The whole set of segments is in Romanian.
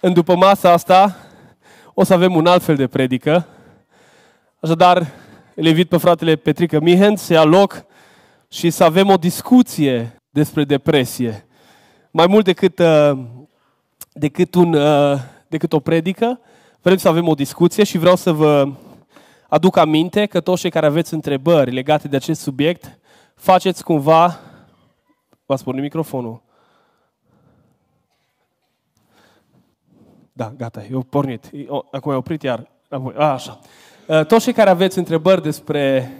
în după masa asta o să avem un alt fel de predică. Așadar, îl invit pe fratele Petrică Mihen să ia loc și să avem o discuție despre depresie. Mai mult decât, uh, decât, un, uh, decât o predică, vrem să avem o discuție și vreau să vă aduc aminte că toți cei care aveți întrebări legate de acest subiect, faceți cumva, vă spune microfonul, Da, gata, eu pornit. Acum e oprit iar. a, așa. Toți cei care aveți întrebări despre,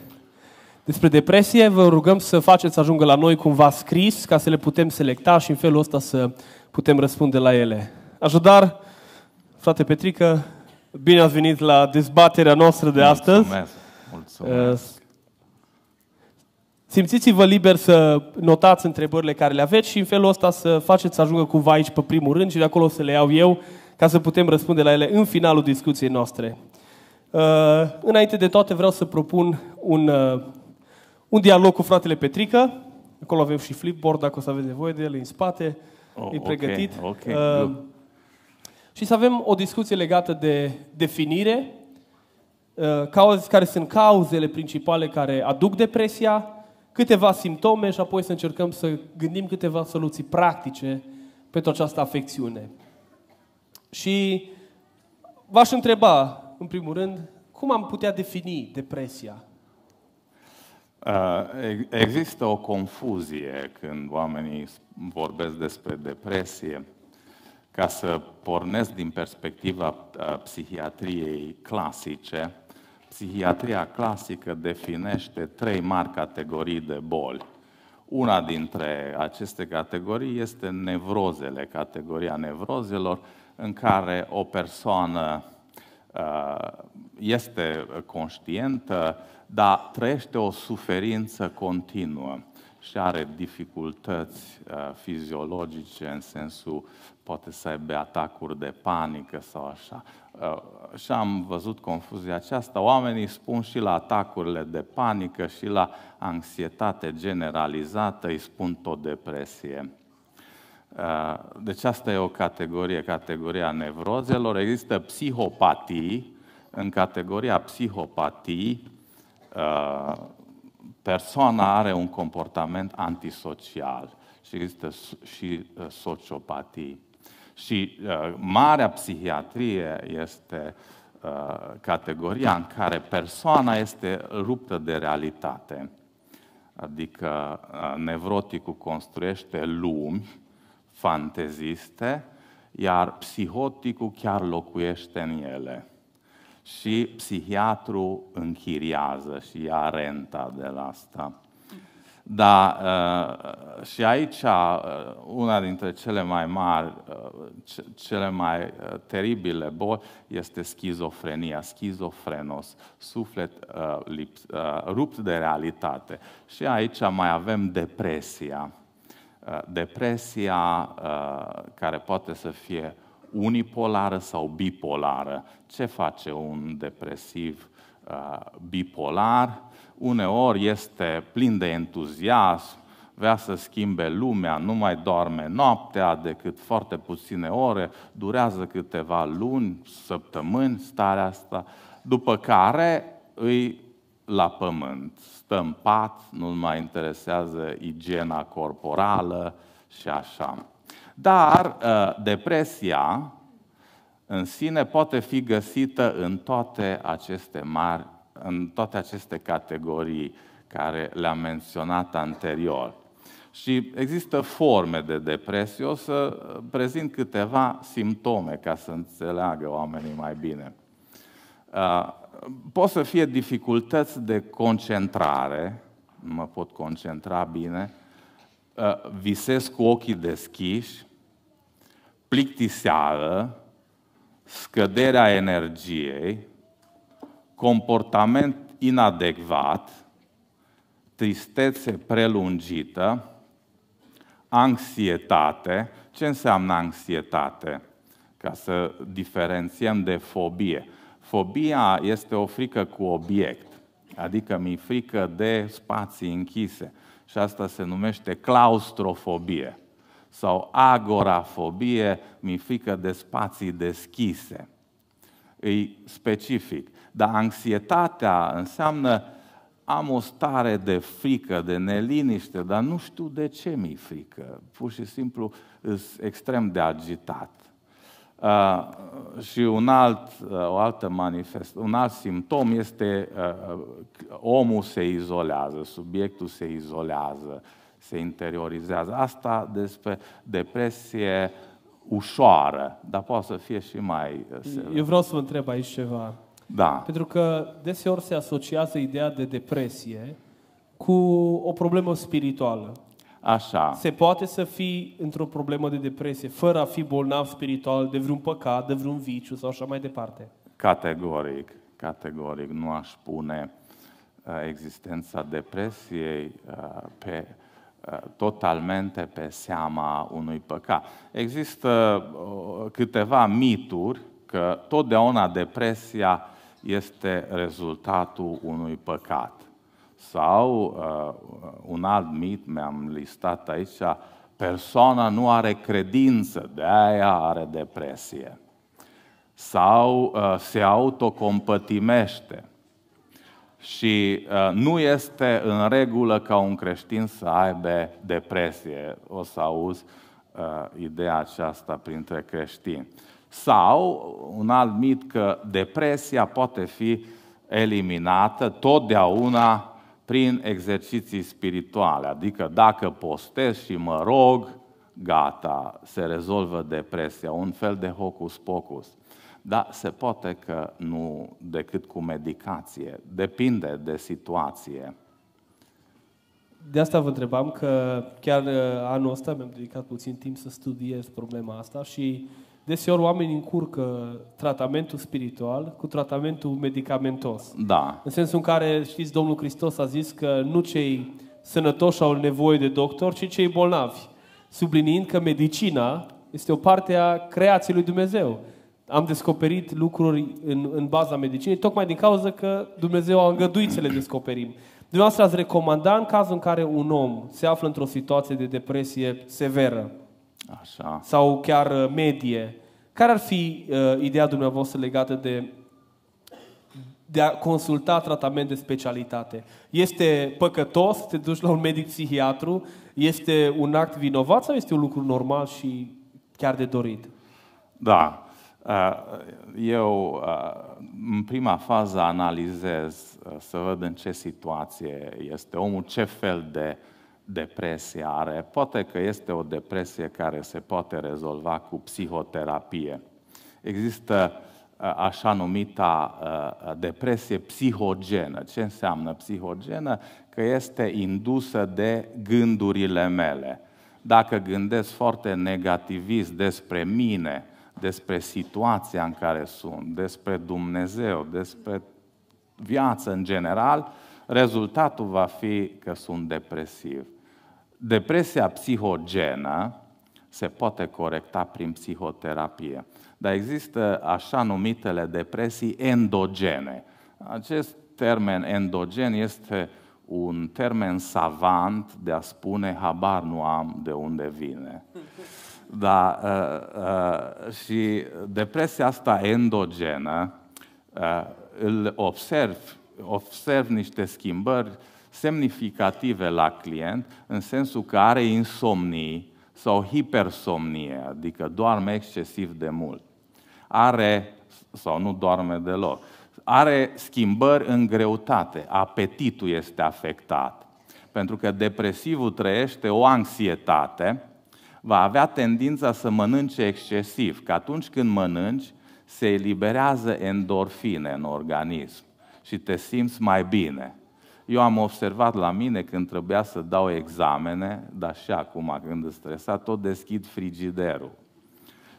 despre depresie, vă rugăm să faceți să ajungă la noi cumva scris, ca să le putem selecta și în felul ăsta să putem răspunde la ele. Așadar, frate Petrică, bine ați venit la dezbaterea noastră de astăzi. Mulțumesc. Mulțumesc. Simțiți-vă liber să notați întrebările care le aveți și în felul ăsta să faceți să ajungă cumva aici pe primul rând și de acolo să le iau eu ca să putem răspunde la ele în finalul discuției noastre. Uh, înainte de toate vreau să propun un, uh, un dialog cu fratele Petrică. Acolo avem și flipboard, dacă o să aveți nevoie de el, în spate, oh, e pregătit. Okay, okay. Uh, și să avem o discuție legată de definire, uh, cauze, care sunt cauzele principale care aduc depresia, câteva simptome și apoi să încercăm să gândim câteva soluții practice pentru această afecțiune. Și v-aș întreba, în primul rând, cum am putea defini depresia? Uh, există o confuzie când oamenii vorbesc despre depresie. Ca să pornesc din perspectiva uh, psihiatriei clasice, psihiatria clasică definește trei mari categorii de boli. Una dintre aceste categorii este nevrozele, categoria nevrozelor, în care o persoană uh, este conștientă, dar trăiește o suferință continuă și are dificultăți uh, fiziologice în sensul poate să aibă atacuri de panică sau așa. Uh, și am văzut confuzia aceasta. Oamenii spun și la atacurile de panică și la anxietate generalizată, îi spun tot depresie. Uh, deci asta e o categorie, categoria nevrozelor. Există psihopatii, în categoria psihopatii, uh, persoana are un comportament antisocial și există și uh, sociopatii. Și marea psihiatrie este categoria în care persoana este ruptă de realitate. Adică nevroticul construiește lumi fanteziste, iar psihoticul chiar locuiește în ele. Și psihiatru închiriază și ia renta de la asta. Da, uh, și aici uh, una dintre cele mai mari, uh, cele mai teribile boli este schizofrenia, schizofrenos, suflet rupt de realitate. Și aici mai avem depresia Uh, depresia uh, care poate să fie unipolară sau bipolară. Ce face un depresiv uh, bipolar? Uneori este plin de entuziasm, vrea să schimbe lumea, nu mai doarme noaptea decât foarte puține ore, durează câteva luni, săptămâni starea asta, după care îi la pământ stă în pat, nu-l mai interesează igiena corporală și așa. Dar uh, depresia în sine poate fi găsită în toate aceste mari, în toate aceste categorii care le-am menționat anterior. Și există forme de depresie. O să uh, prezint câteva simptome ca să înțeleagă oamenii mai bine. Uh, pot să fie dificultăți de concentrare, nu mă pot concentra bine, uh, visez cu ochii deschiși, plictiseală, scăderea energiei, comportament inadecvat, tristețe prelungită, anxietate. Ce înseamnă anxietate? Ca să diferențiem de fobie. Fobia este o frică cu obiect, adică mi-e frică de spații închise și asta se numește claustrofobie sau agorafobie, mi-e frică de spații deschise. E specific. Dar anxietatea înseamnă am o stare de frică, de neliniște, dar nu știu de ce mi-e frică. Pur și simplu sunt extrem de agitat și un alt, o altă manifest, un alt simptom este uh, omul se izolează, subiectul se izolează, se interiorizează. Asta despre depresie ușoară, dar poate să fie și mai... Eu vreau să vă întreb aici ceva. Da. Pentru că deseori se asociază ideea de depresie cu o problemă spirituală așa. Se poate să fii într-o problemă de depresie fără a fi bolnav spiritual de vreun păcat, de vreun viciu sau așa mai departe. Categoric, categoric nu aș pune uh, existența depresiei uh, pe, uh, totalmente pe seama unui păcat. Există câteva mituri că totdeauna depresia este rezultatul unui păcat. Sau uh, un alt mit mi-am listat aici, persoana nu are credință, de aia are depresie. Sau uh, se autocompătimește și uh, nu este în regulă ca un creștin să aibă depresie. O să auzi uh, ideea aceasta printre creștini. Sau un alt mit că depresia poate fi eliminată totdeauna prin exerciții spirituale. Adică dacă postez și mă rog, gata, se rezolvă depresia, un fel de hocus-pocus. Dar se poate că nu decât cu medicație. Depinde de situație. De asta vă întrebam că chiar uh, anul ăsta mi-am dedicat puțin timp să studiez problema asta și Deseori oamenii încurcă tratamentul spiritual cu tratamentul medicamentos. Da. În sensul în care, știți, Domnul Hristos a zis că nu cei sănătoși au nevoie de doctor, ci cei bolnavi. Subliniind că medicina este o parte a creației lui Dumnezeu. Am descoperit lucruri în, în baza medicinii, tocmai din cauza că Dumnezeu a îngăduit să le descoperim. Dumneavoastră ați recomanda în cazul în care un om se află într-o situație de depresie severă, Așa. sau chiar uh, medie. Care ar fi uh, ideea dumneavoastră legată de de a consulta tratament de specialitate. Este păcătos să te duci la un medic psihiatru? Este un act vinovat sau este un lucru normal și chiar de dorit? Da. Uh, eu, uh, în prima fază, analizez să văd în ce situație este omul, ce fel de uh, depresie are. Poate că este o depresie care se poate rezolva cu psihoterapie. Există uh, așa numita uh, depresie psihogenă. Ce înseamnă psihogenă? Că este indusă de gândurile mele. Dacă gândesc foarte negativist despre mine, despre situația în care sunt, despre Dumnezeu, despre viață în general, rezultatul va fi că sunt depresiv. Depresia psihogenă se poate corecta prin psihoterapie, dar există așa numitele depresii endogene. Acest termen endogen este un termen savant de a spune habar nu am de unde vine. Da, uh, uh, și depresia asta endogenă uh, îl observ, observ niște schimbări semnificative la client, în sensul că are insomnii sau hipersomnie, adică doarme excesiv de mult. Are sau nu doarme deloc. Are schimbări în greutate, apetitul este afectat. Pentru că depresivul trăiește o anxietate, va avea tendința să mănânce excesiv, că atunci când mănânci, se eliberează endorfine în organism și te simți mai bine. Eu am observat la mine când trebuia să dau examene, dar și acum când îți stresat, tot deschid frigiderul.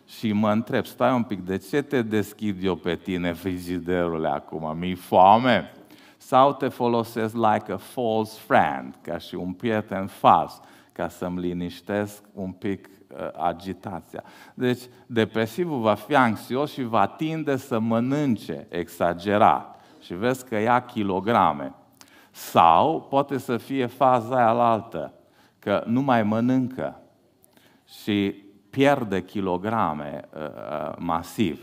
Și mă întreb, stai un pic, de ce te deschid eu pe tine frigiderul acum? mi e foame? Sau te folosesc like a false friend, ca și un prieten fals, ca să-mi liniștesc un pic uh, agitația. Deci, depresivul va fi anxios și va tinde să mănânce exagerat. Și vezi că ia kilograme. Sau poate să fie faza aia altă, că nu mai mănâncă și pierde kilograme uh, uh masiv.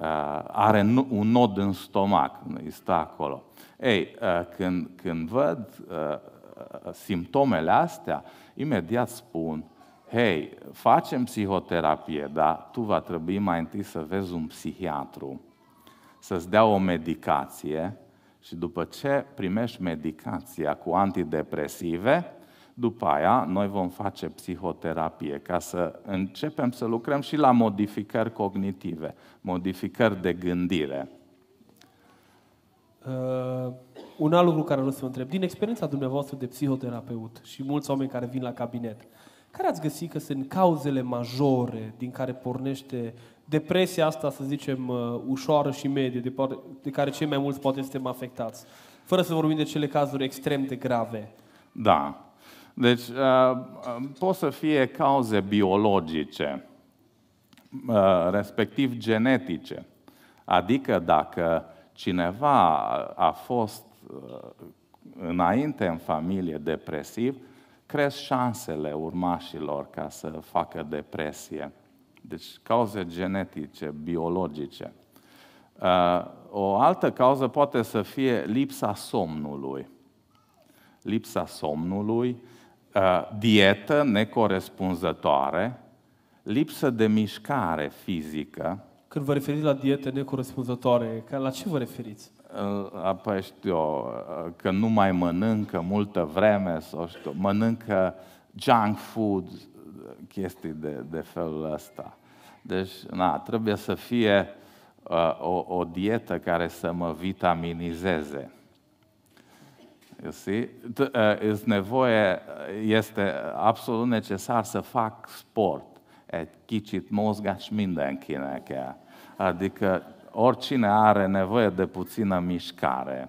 Uh, are un nod în stomac, este acolo. Ei, uh, când, când văd uh, uh, simptomele astea, imediat spun, hei, facem psihoterapie, dar tu va trebui mai întâi să vezi un psihiatru, să-ți dea o medicație și după ce primești medicația cu antidepresive, după aia noi vom face psihoterapie ca să începem să lucrăm și la modificări cognitive, modificări de gândire. Uh, un alt lucru care vreau să întreb. Din experiența dumneavoastră de psihoterapeut și mulți oameni care vin la cabinet, care ați găsit că sunt cauzele majore din care pornește depresia asta, să zicem, uh, ușoară și medie, de, poate, de care cei mai mulți poate suntem afectați. Fără să vorbim de cele cazuri extrem de grave. Da. Deci, uh, uh, pot să fie cauze biologice, respectiv genetice. Adică dacă cineva a fost înainte în familie depresiv, cresc șansele urmașilor ca să facă depresie. Deci cauze genetice, biologice. Uh, o altă cauză poate să fie lipsa somnului. Lipsa somnului, uh, dietă necorespunzătoare, lipsă de mișcare fizică. Când vă referiți la diete necorespunzătoare, la ce vă referiți? Uh, apoi știu că nu mai mănâncă multă vreme, sau știu, mănâncă junk food, chestii de, de felul ăsta. Deci, na, trebuie să fie uh, o, o dietă care să mă vitaminizeze. You see? Uh, nevoie, uh, este absolut necesar să fac sport. Egy kicsit mozgás mindenkinek kell. Adică oricine are nevoie de puțină mișcare.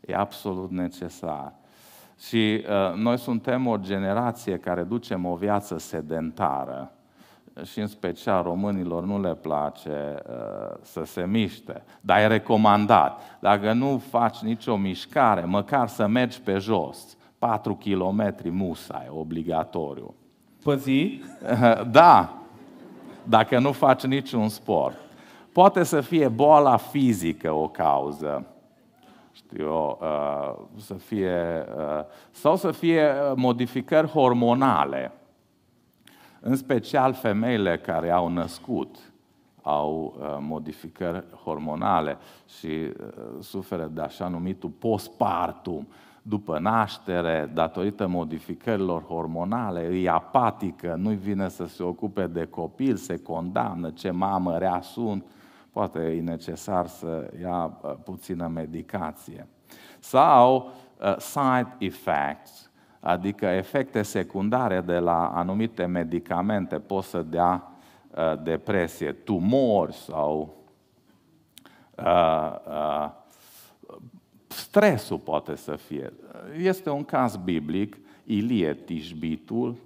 E absolut necesar. Și uh, noi suntem o generație care ducem o viață sedentară și în special românilor nu le place uh, să se miște, dar e recomandat. Dacă nu faci nicio mișcare, măcar să mergi pe jos, 4 km musai, obligatoriu. Pe zi? da, dacă nu faci niciun sport. Poate să fie boala fizică o cauză, știu eu, uh, să fie, uh, sau să fie uh, modificări hormonale în special femeile care au născut, au uh, modificări hormonale și uh, suferă de așa numitul postpartum, după naștere, datorită modificărilor hormonale, e apatică, nu-i vine să se ocupe de copil, se condamnă, ce mamă rea sunt, poate e necesar să ia uh, puțină medicație. Sau uh, side effects, adică efecte secundare de la anumite medicamente pot să dea uh, depresie, tumori sau uh, uh, stresul poate să fie. Este un caz biblic, Ilie Tishbitul.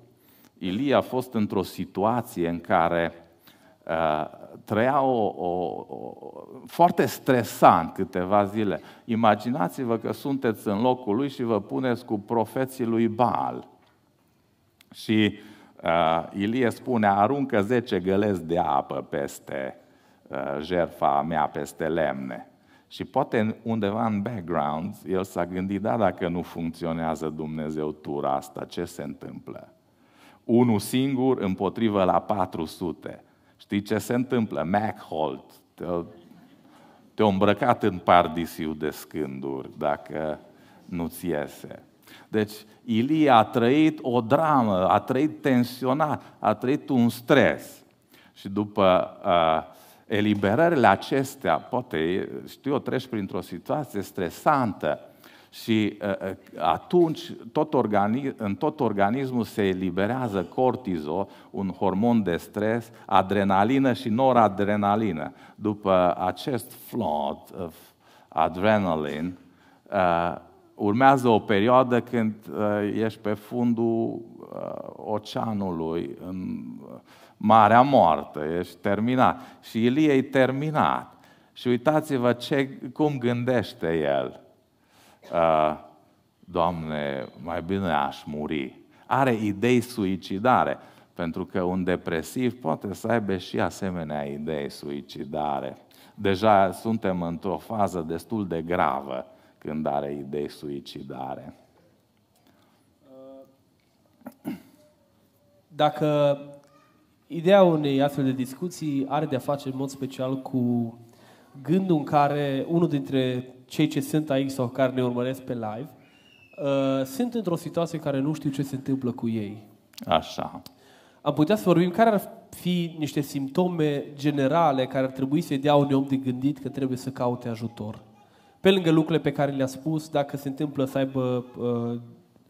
Ilie a fost într-o situație în care uh, trăia o, o, o, foarte stresant câteva zile. Imaginați-vă că sunteți în locul lui și vă puneți cu profeții lui Baal. Și uh, Ilie spune, aruncă 10 gălezi de apă peste uh, jerfa mea, peste lemne. Și poate undeva în background el s-a gândit, da, dacă nu funcționează Dumnezeu tura asta, ce se întâmplă? Unul singur împotrivă la 400. Știi ce se întâmplă? Holt. te-a, te îmbrăcat în pardisiu de scânduri, dacă nu-ți iese. Deci Ilie a trăit o dramă, a trăit tensionat, a trăit un stres. Și după uh, eliberările acestea, poate, știu, treci printr-o situație stresantă, și uh, uh, atunci tot organi- în tot organismul se eliberează cortizo, un hormon de stres, adrenalină și noradrenalină. După acest flood of adrenaline, uh, urmează o perioadă când ești pe fundul oceanului, în Marea Moartă, ești terminat. Și Ilie e terminat. Și uitați-vă ce, cum gândește el Uh, Doamne, mai bine aș muri. Are idei suicidare, pentru că un depresiv poate să aibă și asemenea idei suicidare. Deja suntem într-o fază destul de gravă când are idei suicidare. Dacă ideea unei astfel de discuții are de-a face în mod special cu gândul în care unul dintre cei ce sunt aici sau care ne urmăresc pe live, uh, sunt într-o situație în care nu știu ce se întâmplă cu ei. Așa. Am putea să vorbim care ar fi niște simptome generale care ar trebui să-i dea unui om de gândit că trebuie să caute ajutor. Pe lângă lucrurile pe care le-a spus, dacă se întâmplă să aibă uh,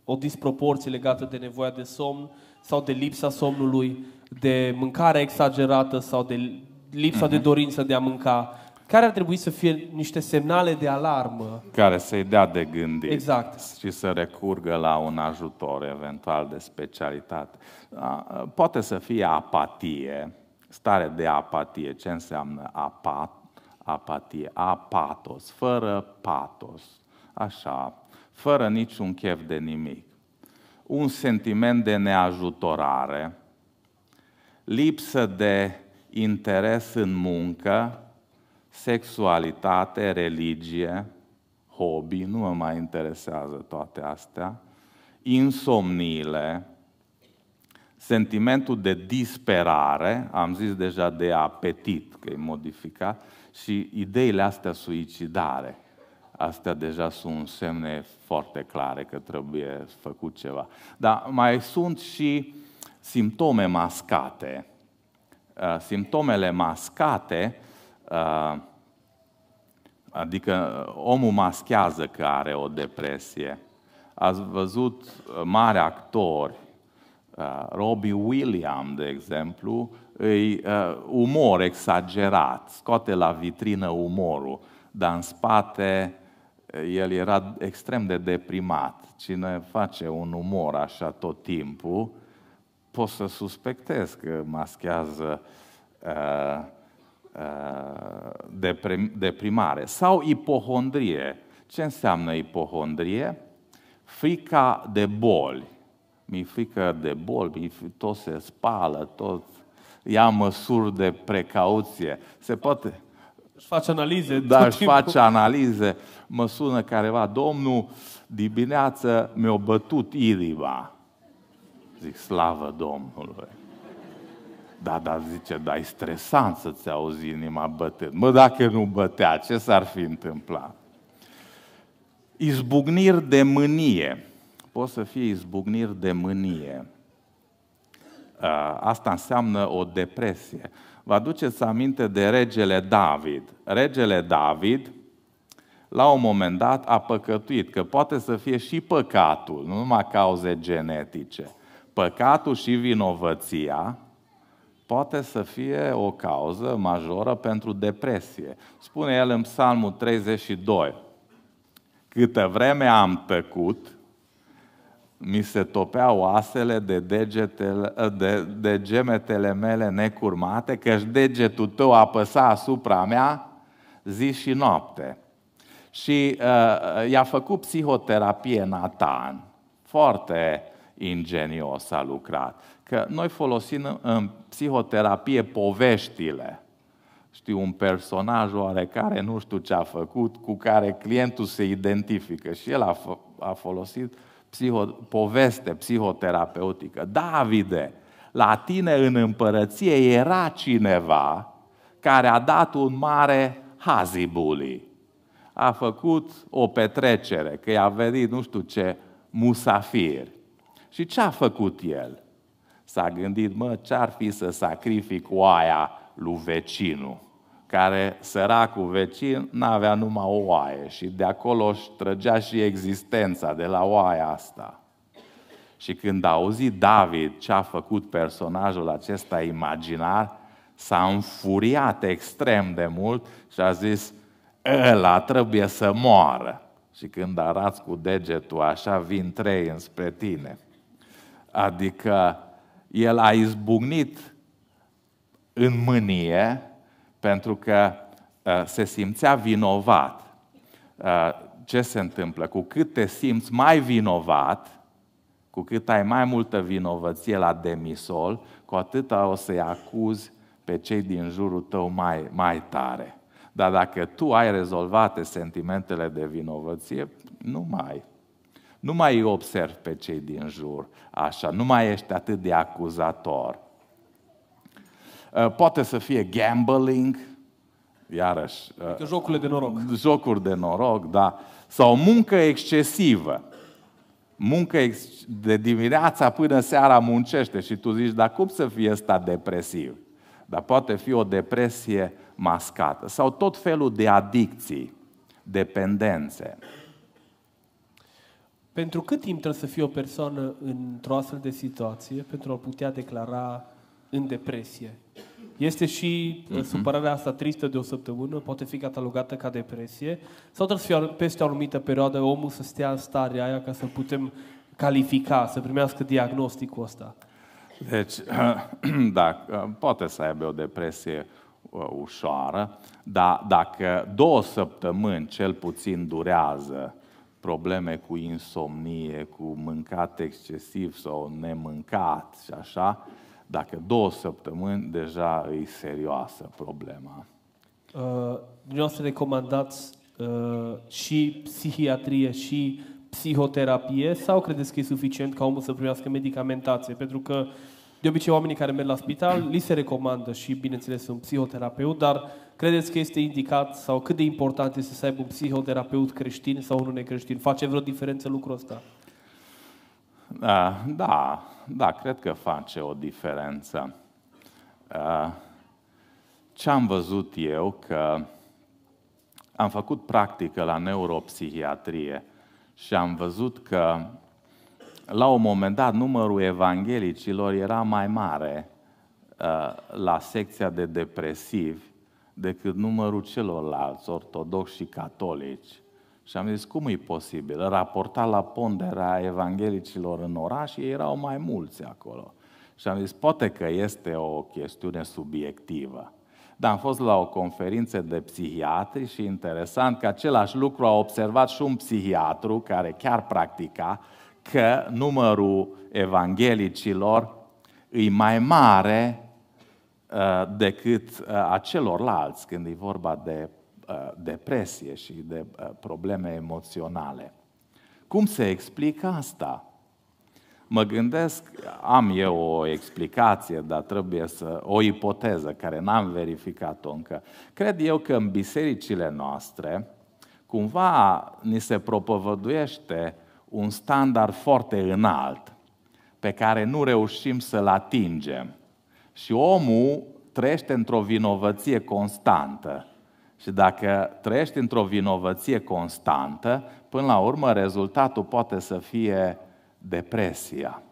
o disproporție legată de nevoia de somn sau de lipsa somnului, de mâncare exagerată sau de lipsa uh-huh. de mhm. dorință de a mânca, care ar trebui să fie niște semnale de alarmă? Care să-i dea de gândit. Exact. Și să recurgă la un ajutor eventual de specialitate. Poate să fie apatie, stare de apatie. Ce înseamnă apat? apatie, apatos, fără patos, așa, fără niciun chef de nimic. Un sentiment de neajutorare, lipsă de interes în muncă, sexualitate, religie, hobby, nu mă mai interesează toate astea, insomniile, sentimentul de disperare, am zis deja de apetit, că e modificat, și ideile astea suicidare. Astea deja sunt semne foarte clare că trebuie făcut ceva. Dar mai sunt și simptome mascate. Uh, simptomele mascate Uh, adică uh, omul maschează că are o depresie. Ați văzut uh, mari actori, Robbie William, de exemplu, îi umor exagerat, scoate la vitrină umorul, dar în spate el era extrem de deprimat. Cine face un umor așa tot timpul, pot să suspectez că maschează uh, Uh, deprimare. Sau ipohondrie. Ce înseamnă ipohondrie? Frica de boli. Mi-e frică de boli, mi tot se spală, tot ia măsuri de precauție. Se poate... Își face analize. Da, își face analize. Mă sună careva, domnul, dimineață mi-a bătut inima. Zic, slavă Domnului. Da, da, zice, da, e stresant să-ți auzi inima bătând. Mă, dacă nu bătea, ce s-ar fi întâmplat? Izbucniri de mânie. Poți să fie izbucniri de mânie. Asta înseamnă o depresie. Vă aduceți aminte de regele David. Regele David, la un moment dat, a păcătuit, că poate să fie și păcatul, nu numai cauze genetice. Păcatul și vinovăția poate să fie o cauză majoră pentru depresie. Spune el în Psalmul 32, câtă vreme am tăcut, mi se topeau oasele de, degetele, de, de gemetele mele necurmate, căci degetul tău apăsa asupra mea zi și noapte. Și uh, uh i-a făcut psihoterapie Nathan. Foarte ingenios a lucrat că noi folosim uh, în psihoterapie poveștile. Știu, un personaj oarecare, nu știu ce a făcut, cu care clientul se identifică și el a, f- a folosit psiho, poveste psihoterapeutică. Davide, la tine în împărăție era cineva care a dat un mare hazibuli. A făcut o petrecere, că i-a venit nu știu ce musafiri. Și ce a făcut el? S-a gândit, mă, ce-ar fi să sacrific oaia lui vecinul, care, săracul vecin, n-avea numai o oaie și de acolo își trăgea și existența de la oaia asta. Și când a auzit David ce a făcut personajul acesta imaginar, s-a înfuriat extrem de mult și a zis, ăla trebuie să moară. Și când arați cu degetul așa, vin trei înspre tine. Adică el a izbucnit în mânie pentru că uh, se simțea vinovat. Uh, ce se întâmplă? Cu cât te simți mai vinovat, cu cât ai mai multă vinovăție la demisol, cu atâta o să-i acuzi pe cei din jurul tău mai, mai tare. Dar dacă tu ai rezolvate sentimentele de vinovăție, nu mai nu mai îi observ pe cei din jur așa, nu mai ești atât de acuzator. Uh, poate să fie gambling, iarăși. Uh, adică jocurile de noroc. Jocuri de noroc, da. Sau muncă excesivă. Muncă ex- de dimineața până seara muncește și tu zici, dar cum să fie ăsta depresiv? Dar poate fi o depresie mascată. Sau tot felul de adicții, dependențe. Pentru cât timp trebuie să fie o persoană într-o astfel de situație pentru a putea declara în depresie? Este și uh-huh. supărarea asta tristă de o săptămână, poate fi catalogată ca depresie, sau trebuie să fie peste o anumită perioadă omul să stea în starea aia ca să putem califica, să primească diagnosticul ăsta? Deci, da, poate să aibă o depresie uh, ușoară, dar dacă două săptămâni cel puțin durează probleme cu insomnie, cu mâncat excesiv sau nemâncat și așa, dacă două săptămâni deja e serioasă problema. Uh, dumneavoastră recomandați uh, și psihiatrie și psihoterapie sau credeți că e suficient ca omul să primească medicamentație? Pentru că de obicei oamenii care merg la spital li se recomandă și bineînțeles un psihoterapeut, dar Credeți că este indicat sau cât de important este să aibă un psihoterapeut creștin sau unul necreștin? Face vreo diferență lucrul ăsta? Da, da, da, cred că face o diferență. Ce am văzut eu că am făcut practică la neuropsihiatrie și am văzut că la un moment dat numărul evanghelicilor era mai mare la secția de depresivi decât numărul celorlalți ortodoxi și catolici. Și am zis, cum e posibil? Raportat la ponderea evanghelicilor în oraș, ei erau mai mulți acolo. Și am zis, poate că este o chestiune subiectivă. Dar am fost la o conferință de psihiatri și interesant că același lucru a observat și un psihiatru care chiar practica că numărul evanghelicilor e mai mare Uh, decât uh, a celorlalți când e vorba de uh, depresie și de probleme emoționale. Cum se explică asta? Mă gândesc, am eu o explicație, dar trebuie să. o ipoteză care n-am verificat-o încă. Cred eu că în bisericile noastre, cumva ni se propovăduiește un standard foarte înalt, pe care nu reușim să-l atingem. Și omul trăiește într-o vinovăție constantă. Și dacă trăiești într-o vinovăție constantă, până la urmă rezultatul poate să fie depresia.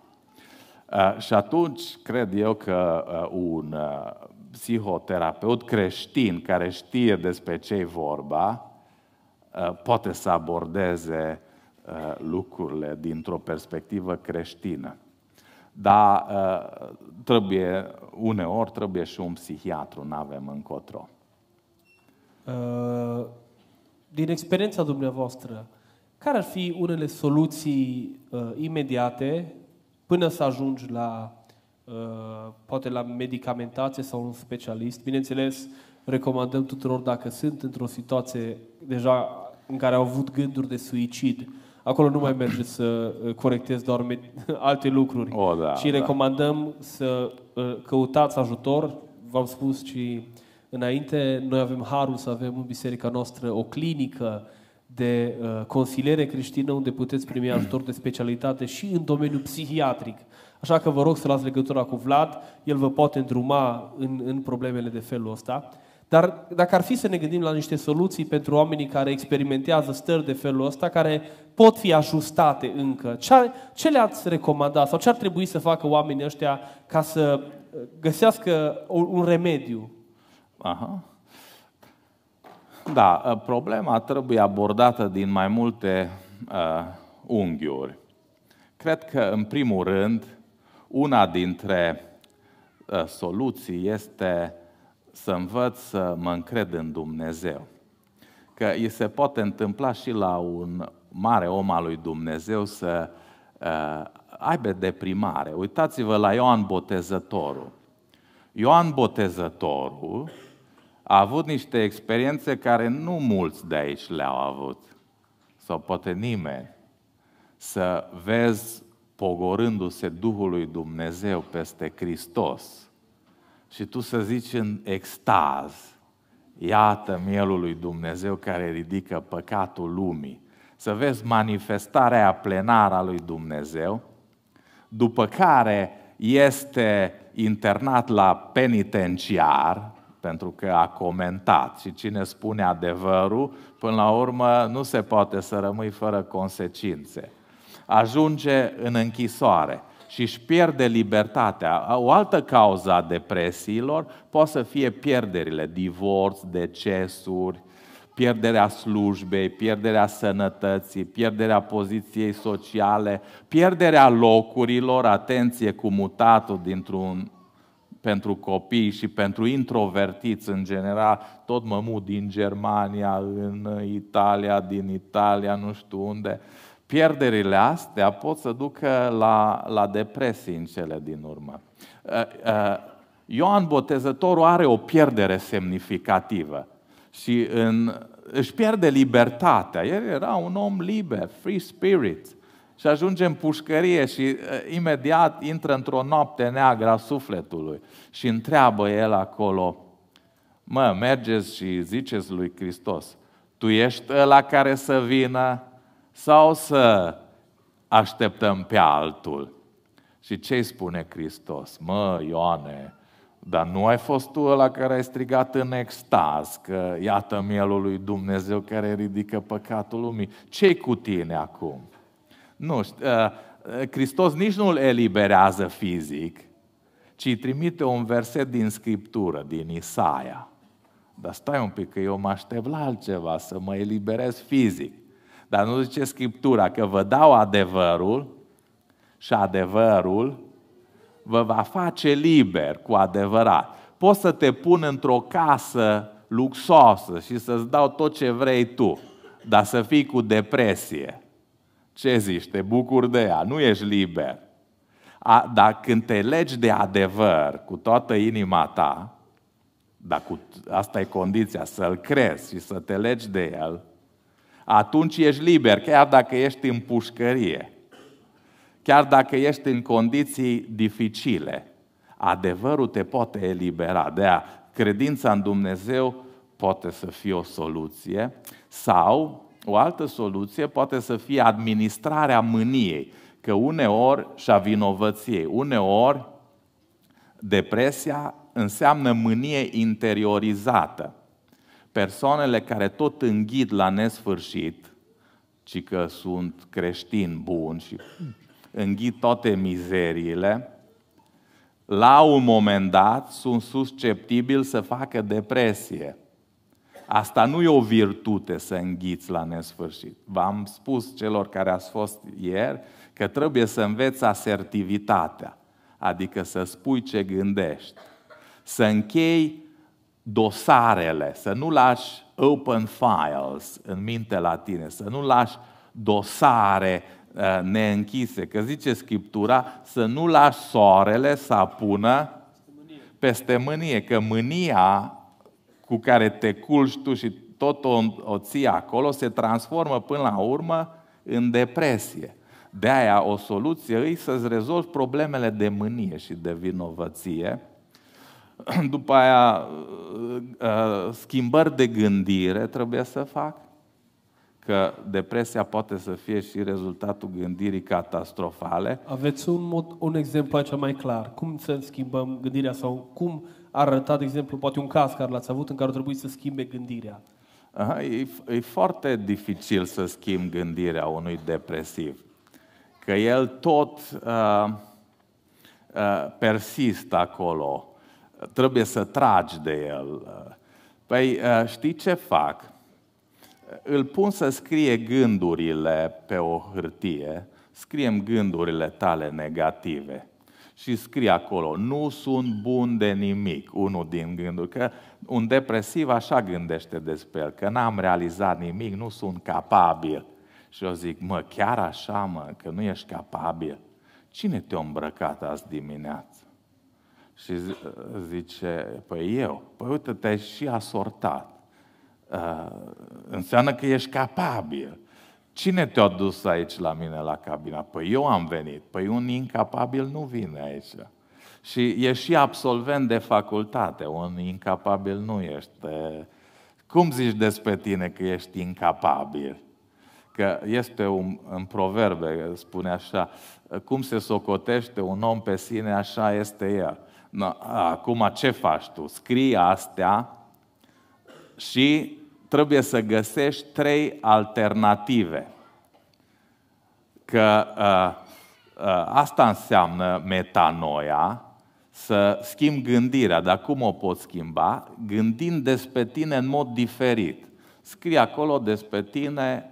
Uh, și atunci cred eu că uh, un uh, psihoterapeut creștin care știe despre ce vorba, poate să abordeze lucrurile dintr-o perspectivă creștină. Dar uh, trebuie, uneori, trebuie și un psihiatru, nu avem încotro. Uh, din experiența dumneavoastră, care ar fi unele soluții uh, imediate până să ajungi la, uh, poate la medicamentație sau un specialist? Bineînțeles, recomandăm tuturor dacă sunt într-o situație deja în care au avut gânduri de suicid, uh, acolo nu mai merge să uh, corectezi doar alte lucruri. O, da, și da. recomandăm să uh, căutați ajutor. V-am spus și înainte, noi avem harul să avem în biserica noastră o clinică de uh, consiliere creștină unde puteți primi ajutor de specialitate și în domeniul psihiatric. Așa că vă rog să luați legătura cu Vlad, el vă poate îndruma în, în problemele de felul ăsta. Dar dacă ar fi să ne gândim la niște soluții pentru oamenii care experimentează stări de felul ăsta, care pot fi ajustate încă, ce, ce le-ați recomanda sau ce ar trebui să facă oamenii ăștia ca să uh, găsească un remediu? Aha. Da, uh, problema trebuie abordată din mai multe uh, unghiuri. Cred că, în primul rând, una dintre uh, soluții este uh, să învăț să mă încred în Dumnezeu. Că îi se poate întâmpla și la un mare om al lui Dumnezeu să uh, aibă deprimare. Uitați-vă la Ioan Botezătorul. Ioan Botezătorul a avut niște experiențe care nu mulți de aici le-au avut. Sau poate nimeni. Să vezi pogorându-se Duhului Dumnezeu peste Hristos și tu să zici în extaz, iată mielul lui Dumnezeu care ridică păcatul lumii. Să vezi manifestarea plenară a lui Dumnezeu, după care este internat la penitenciar, pentru că a comentat și cine spune adevărul, până la urmă nu se poate să rămâi fără consecințe. Ajunge în închisoare și își pierde libertatea. O altă cauză a depresiilor poate să fie pierderile, divorț, decesuri, pierderea slujbei, pierderea sănătății, pierderea poziției sociale, pierderea locurilor, atenție cu mutatul dintr-un pentru copii și pentru introvertiți în general, tot mut din Germania, în Italia, din Italia, nu știu unde. Uh, pierderile astea pot să ducă la, la depresii în cele din urmă. Uh, uh, Ioan Botezătorul are o pierdere semnificativă și în, își pierde libertatea. El era un om liber, free spirit. Și ajunge în pușcărie și uh, imediat intră într-o noapte neagră a sufletului și întreabă el acolo, mă, mergeți și ziceți lui Hristos, tu ești ăla care să vină sau să așteptăm pe altul? Și ce îi spune Hristos? Mă, Ioane, dar nu ai fost tu ăla care ai strigat în extaz că iată mielul lui Dumnezeu care ridică păcatul lumii. ce cu tine acum? Nu știu, ă, Hristos nici nu îl eliberează fizic, ci îi trimite un verset din Scriptură, din Isaia. Dar stai un pic, că eu mă aștept la altceva, să mă eliberez fizic. Dar nu zice Scriptura că vă dau adevărul și adevărul vă va face liber cu adevărat. Poți să te pun într-o casă luxoasă și să-ți dau tot ce vrei tu, dar să fii cu depresie. Ce zici? Te bucuri de ea, nu ești liber. A, dar când te legi de adevăr cu toată inima ta, dar cu, asta e condiția, să-l crezi și să te legi de el, atunci ești liber, chiar dacă ești în pușcărie, chiar dacă ești în condiții dificile. Adevărul te poate elibera. De a credința în Dumnezeu poate să fie o soluție sau o altă soluție poate să fie administrarea mâniei, că uneori și a vinovăției, uneori depresia înseamnă mânie interiorizată persoanele care tot înghid la nesfârșit, ci că sunt creștini buni și înghit toate mizeriile, la un moment dat sunt susceptibili să facă depresie. Asta nu e o virtute să înghiți la nesfârșit. V-am spus celor care ați fost ieri că trebuie să înveți asertivitatea, adică să spui ce gândești, să închei dosarele, să nu lași open files în minte la tine, să nu lași dosare uh, neînchise, că zice Scriptura să nu lași soarele să apună peste mânie, că mânia cu care te culci tu și tot o, o ții acolo se transformă până la urmă în depresie. De aia o soluție e să-ți rezolvi problemele de mânie și de vinovăție după aia uh, uh, schimbări de gândire trebuie să fac, că depresia poate să fie și rezultatul gândirii catastrofale. Aveți un, mod, un exemplu aici mai clar. Cum să schimbăm gândirea sau cum arăta, de exemplu, poate un caz care l-ați avut în care trebuie să schimbe gândirea? Aha, e, e foarte dificil să schimb gândirea unui depresiv. Că el tot uh, uh, persistă acolo trebuie să tragi de el. Păi ă, știi ce fac? Îl pun să scrie gândurile pe o hârtie, scriem gândurile tale negative și scrie acolo, nu sunt bun de nimic, unul din gânduri, că un depresiv așa gândește despre el, că n-am realizat nimic, nu sunt capabil. Și eu zic, mă, chiar așa, mă, că nu ești capabil. Cine te-a îmbrăcat azi dimineață? Și zice, păi eu, păi uite, te-ai și asortat. Uh, înseamnă că ești capabil. Cine te-a dus aici la mine la cabina? Păi eu am venit. Păi un incapabil nu vine aici. Și e și absolvent de facultate. Un incapabil nu ești. Cum zici despre tine că ești incapabil? Că este un, în proverbe, spune așa, cum se socotește un om pe sine, așa este el. No, acum ce faci tu? Scrii astea și trebuie să găsești trei alternative. Că uh, uh, asta înseamnă metanoia, să schimb gândirea. Dar cum o poți schimba? Gândind despre tine în mod diferit. Scrie acolo despre tine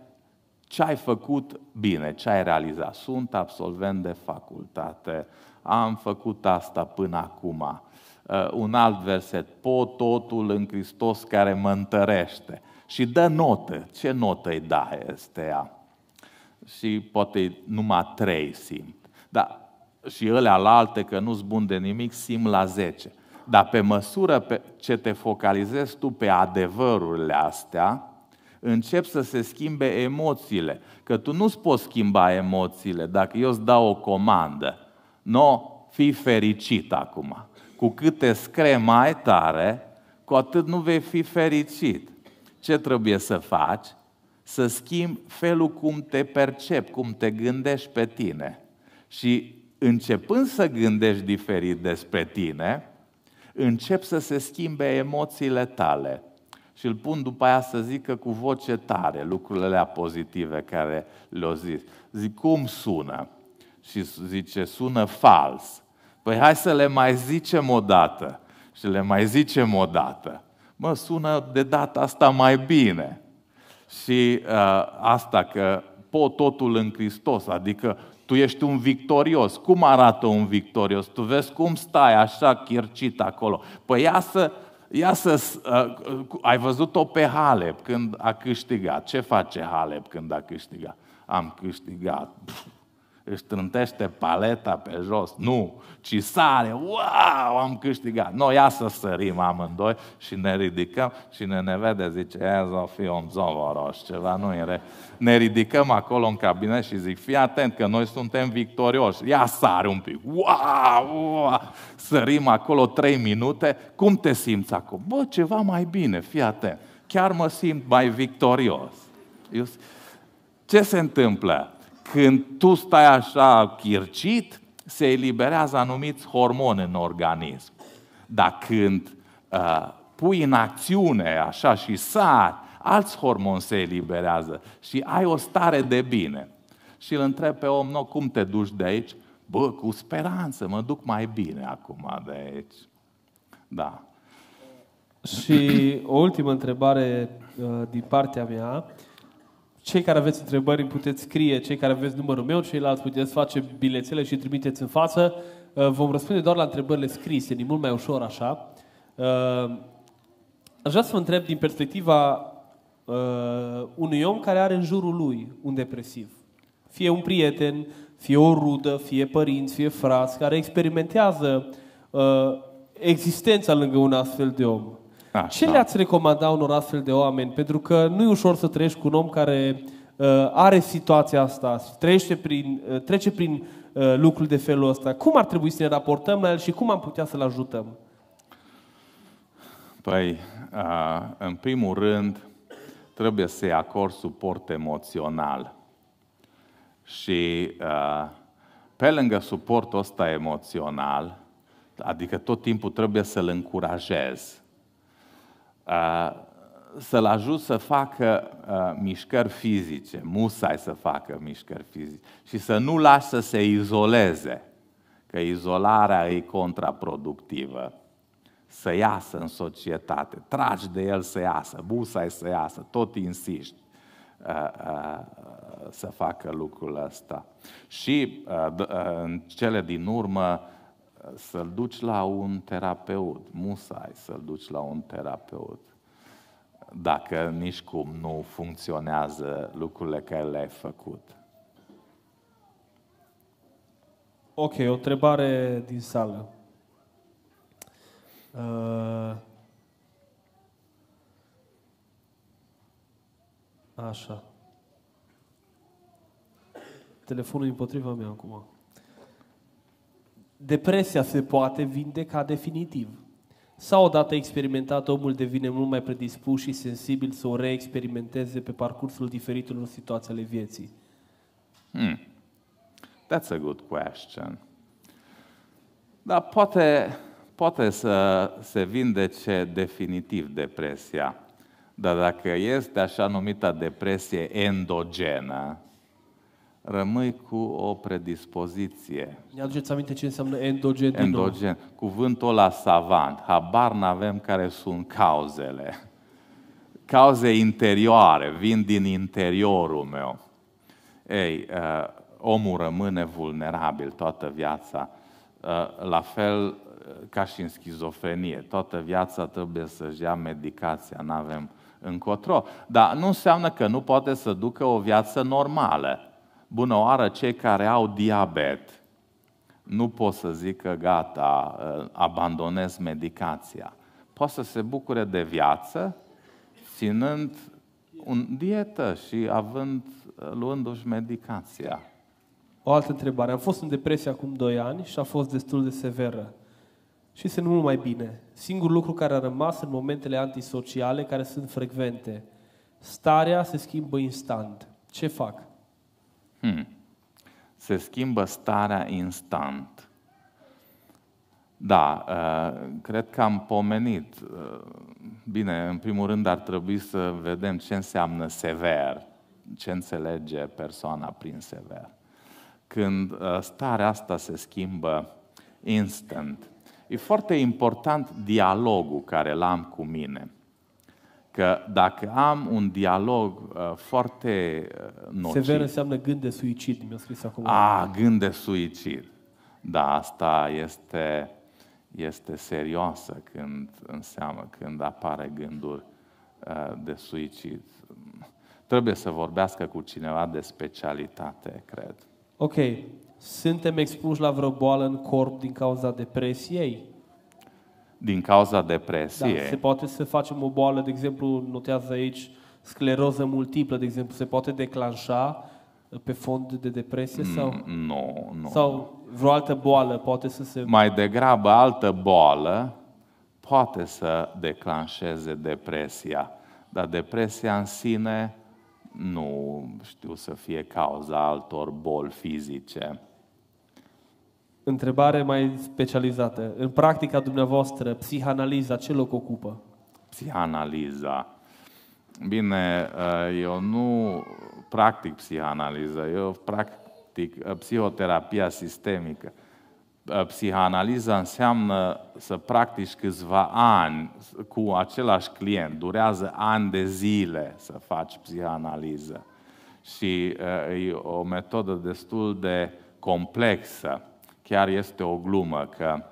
ce ai făcut bine, ce ai realizat. Sunt absolvent de facultate, am făcut asta până acum. Uh, un alt verset, pot totul în Hristos care mă întărește. Și dă notă. Ce notă îi da este ea? Și poate numai trei simt. Dar și ele alalte că nu-s bun de nimic, simt la zece. Dar pe măsură pe ce te focalizezi tu pe adevărurile astea, încep să se schimbe emoțiile. Că tu nu-ți poți schimba emoțiile dacă eu îți dau o comandă. No, fii fericit acum. Cu cât te scrie mai tare, cu atât nu vei fi fericit. Ce trebuie să faci? Să schimbi felul cum te percepi, cum te gândești pe tine. Și începând să gândești diferit despre tine, încep să se schimbe emoțiile tale. Și îl pun după aia să zică cu voce tare lucrurile pozitive care le-o zis. Zic, cum sună? și zice, sună fals. Păi hai să le mai zicem o dată. Și le mai zicem o dată. Mă, sună de data asta mai bine. Și uh, asta că pot totul în Hristos, adică tu ești un victorios. Cum arată un victorios? Tu vezi cum stai așa chircit acolo. Păi ia să, ia să uh, ai văzut-o pe Halep când a câștigat. Ce face Halep când a câștigat? Am câștigat. Pff, își trântește paleta pe jos. Nu, ci sare, wow, am câștigat. Noi ia să sărim amândoi și ne ridicăm. și ne ne vede zice, e, fi om zovoroș, ceva nu e Ne ridicăm acolo în cabinet și zic, fii atent că noi suntem victorioși. Ia sare un pic, wow, wow. Sărim acolo trei minute. Cum te simți acum? Bă, ceva mai bine, fii atent. Chiar mă simt mai victorios. Ce se întâmplă? Când tu stai așa chircit, se eliberează anumiți hormoni în organism. Dar când uh, pui în acțiune așa și sari, alți hormoni se eliberează și ai o stare de bine. Și îl întreb pe om, no, cum te duci de aici? Bă, cu speranță, mă duc mai bine acum de aici. Da. Și o ultimă întrebare uh, din partea mea. Cei care aveți întrebări îmi puteți scrie, cei care aveți numărul meu, ceilalți puteți face bilețele și trimiteți în față. Uh, vom răspunde doar la întrebările scrise, e mult mai ușor așa. Uh, aș vrea să vă întreb din perspectiva uh, unui om care are în jurul lui un depresiv. Fie un prieten, fie o rudă, fie părinți, fie frați, care experimentează existența lângă un astfel de om. Da, Ce da. le-ați recomanda unor astfel de oameni? Pentru că nu e ușor să trăiești cu un om care uh, are situația asta, trece prin, uh, trece prin uh, lucruri de felul ăsta. Cum ar trebui să ne raportăm la el și cum am putea să-l ajutăm? Păi, uh, în primul rând, trebuie să-i acord suport emoțional. Și uh, pe lângă suportul ăsta emoțional, adică tot timpul trebuie să-l încurajez. Uh, să-l ajut să facă uh, mișcări fizice, musai să facă mișcări fizice și să nu lași să se izoleze, că izolarea e contraproductivă, să iasă în societate, tragi de el să iasă, musai să iasă, tot insiști uh, uh, să facă lucrul ăsta. Și uh, uh, în cele din urmă, uh, să-l duci la un terapeut, musai să-l duci la un terapeut. Dacă nici cum nu funcționează lucrurile care le-ai făcut. Ok, o întrebare din sală. Uh... Așa. Telefonul e împotriva mea acum. Depresia se poate vindeca definitiv. Sau odată experimentat, omul devine mult mai predispus și sensibil să o reexperimenteze pe parcursul diferitelor situații ale vieții. Hmm. That's a good question. Dar poate, poate să se vindece definitiv depresia. Dar dacă este așa numită depresie endogenă, rămâi cu o predispoziție. Ne aduceți aminte ce înseamnă endogen? Endogen. Cuvântul la savant. Habar n-avem care sunt cauzele. Cauze interioare, vin din interiorul meu. Ei, uh, omul rămâne vulnerabil toată viața. Uh, la fel uh, ca și în schizofrenie. Toată viața trebuie să-și ia medicația, nu avem încotro. Dar nu înseamnă că nu poate să ducă o viață normală bună oară, cei care au diabet nu pot să zică gata, uh, abandonez medicația. Poate să se bucure de viață ținând un dietă și având, uh, luându-și medicația. O altă întrebare. Am fost în depresie acum 2 ani și a fost destul de severă. Și se mult mai bine. Singurul lucru care a rămas în momentele antisociale, care sunt frecvente. Starea se schimbă instant. Ce fac? Hmm. Se schimbă starea instant. Da, uh, cred că am pomenit. Uh, bine, în primul rând ar trebui să vedem ce înseamnă sever, ce înțelege persoana prin sever. Când uh, starea asta se schimbă instant, e foarte important dialogul care l-am cu mine. Că dacă am un dialog uh, foarte uh, nociv... Sever înseamnă gând de suicid, mi-a scris acum. A, gând de suicid. Da, asta este, este serioasă când înseamnă, când apare gândul uh, de suicid. Trebuie să vorbească cu cineva de specialitate, cred. Ok. Suntem expuși la vreo boală în corp din cauza depresiei? din cauza da, depresiei. Da, se poate să facem o boală, de exemplu, notează aici, scleroză multiplă, de exemplu, se poate declanșa pe fond de depresie mm, sau? Nu, no, nu. No. Sau vreo altă boală poate să se... Mai degrabă altă boală poate să declanșeze depresia, dar depresia în sine nu știu să fie cauza altor boli fizice întrebare mai specializată. În practica dumneavoastră, psihanaliza ce loc ocupă? Psihanaliza. Bine, uh, eu nu practic psihanaliza, eu practic uh, psihoterapia sistemică. Uh, psihanaliza înseamnă să practici câțiva ani cu același client. Durează ani de zile să faci psihanaliză. Și e o metodă destul de complexă chiar este o glumă că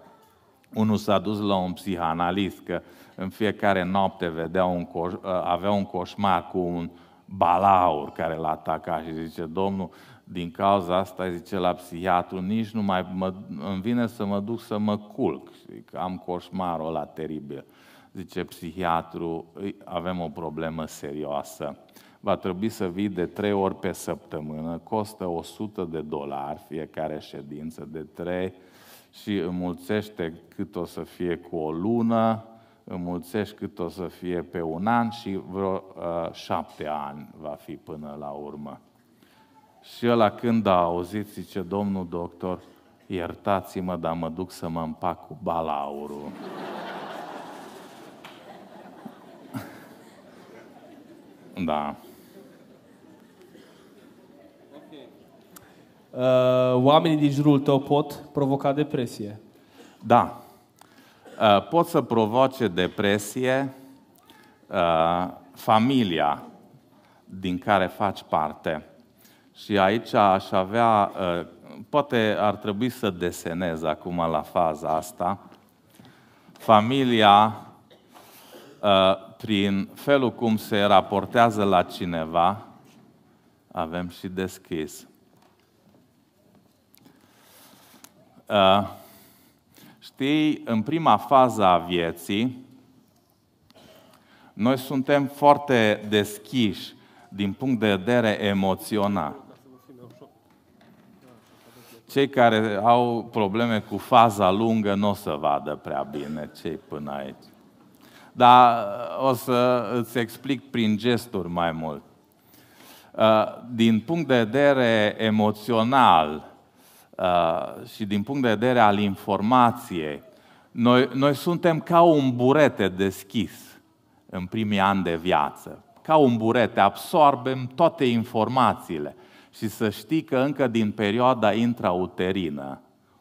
unul s-a dus la un psihanalist, că în fiecare noapte vedea un coș- ă, avea un coșmar cu un balaur care l-a atacat și zice, domnul, din cauza asta, zice la psihiatru, nici nu mai mă, îmi vine să mă duc să mă culc, Zic, am coșmarul ăla teribil. Zice psihiatru, avem o problemă serioasă va trebui să vii de trei ori pe săptămână, costă 100 de dolari fiecare ședință de trei și înmulțește cât o să fie cu o lună, înmulțești cât o să fie pe un an și vreo uh, șapte ani va fi până la urmă. Și ăla când a auzit, zice, domnul doctor, iertați-mă, dar mă duc să mă împac cu balaurul. da. Uh, oamenii din jurul tău pot provoca depresie. Da. Uh, pot să provoace depresie uh, familia din care faci parte. Și aici aș avea, poate ar trebui să desenez acum la faza asta, familia prin felul cum se raportează la cineva, avem și deschis Uh, știi, în prima fază a vieții, noi suntem foarte deschiși din punct de vedere emoțional. Cei care au probleme cu faza lungă nu o să vadă prea bine cei până aici. Dar uh, o să îți explic prin gesturi mai mult. Uh, din punct de vedere emoțional, Uh, și din punct de vedere al informației, noi, noi suntem ca un burete deschis în primii ani de viață. Ca un burete, absorbem toate informațiile. Și să știi că încă din perioada intrauterină,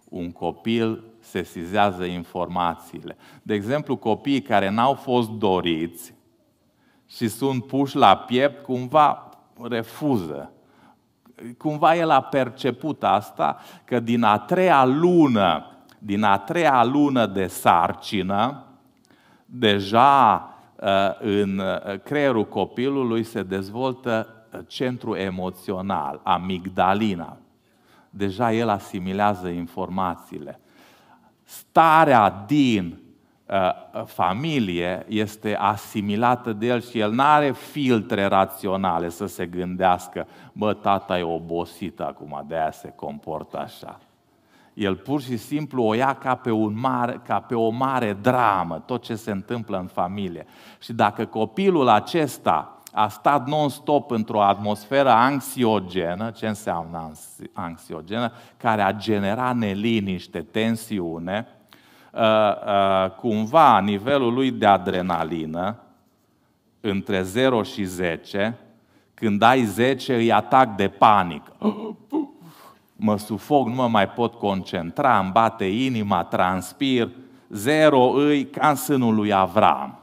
un copil sesizează informațiile. De exemplu, copiii care n-au fost doriți și sunt puși la piept, cumva refuză Cumva el a perceput asta, că din a treia lună, din a treia lună de sarcină, deja uh, în uh, creierul copilului se dezvoltă uh, centru emoțional, amigdalina. Deja el asimilează informațiile. Starea din Ă, ă, familie este asimilată de el și el nu are filtre raționale să se gândească, bă, tata e obosit acum, de aia se comportă așa. El pur și simplu o ia ca pe, un mare, ca pe o mare dramă, tot ce se întâmplă în familie. Și dacă copilul acesta a stat non-stop într-o atmosferă anxiogenă, ce înseamnă anxiogenă, care a generat neliniște, tensiune, Uh, uh, cumva nivelul lui de adrenalină între 0 și 10, când ai 10 îi atac de panic. Mă sufoc, nu mă mai pot concentra, îmi bate inima, transpir. 0 îi ca în sânul lui Avram.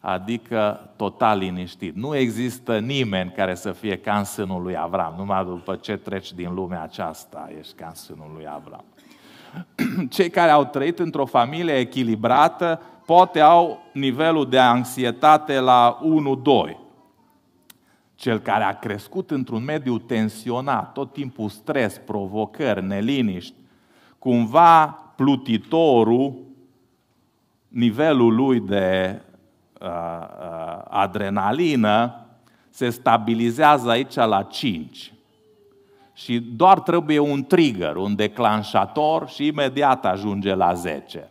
Adică total liniștit. Nu există nimeni care să fie ca în sânul lui Avram. Numai după ce treci din lumea aceasta ești ca în sânul lui Avram. Cei care au trăit într-o familie echilibrată poate au nivelul de anxietate la 1-2. Cel care a crescut într-un mediu tensionat, tot timpul stres, provocări, neliniști, cumva plutitorul, nivelul lui de uh, uh, adrenalină, se stabilizează aici la 5. Și doar trebuie un trigger, un declanșator și imediat ajunge la 10.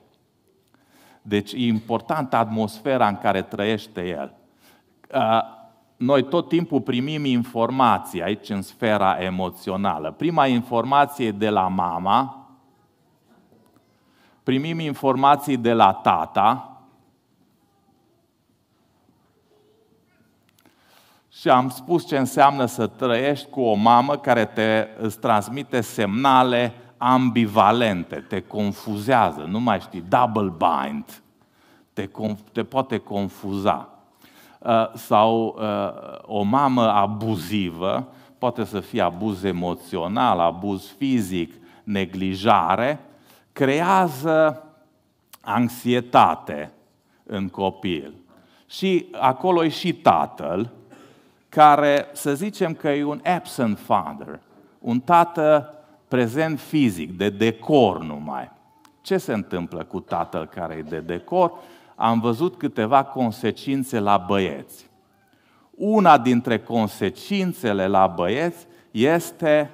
Deci e importantă atmosfera în care trăiește el. Noi tot timpul primim informații aici în sfera emoțională. Prima informație de la mama, primim informații de la tata, Și am spus ce înseamnă să trăiești cu o mamă care te, îți transmite semnale ambivalente, te confuzează, nu mai știi, double bind, te, te poate confuza. Uh, sau uh, o mamă abuzivă poate să fie abuz emoțional, abuz fizic, neglijare, creează anxietate în copil. Și acolo e și tatăl, care să zicem că e un absent father, un tată prezent fizic, de decor numai. Ce se întâmplă cu tatăl care e de decor? Am văzut câteva consecințe la băieți. Una dintre consecințele la băieți este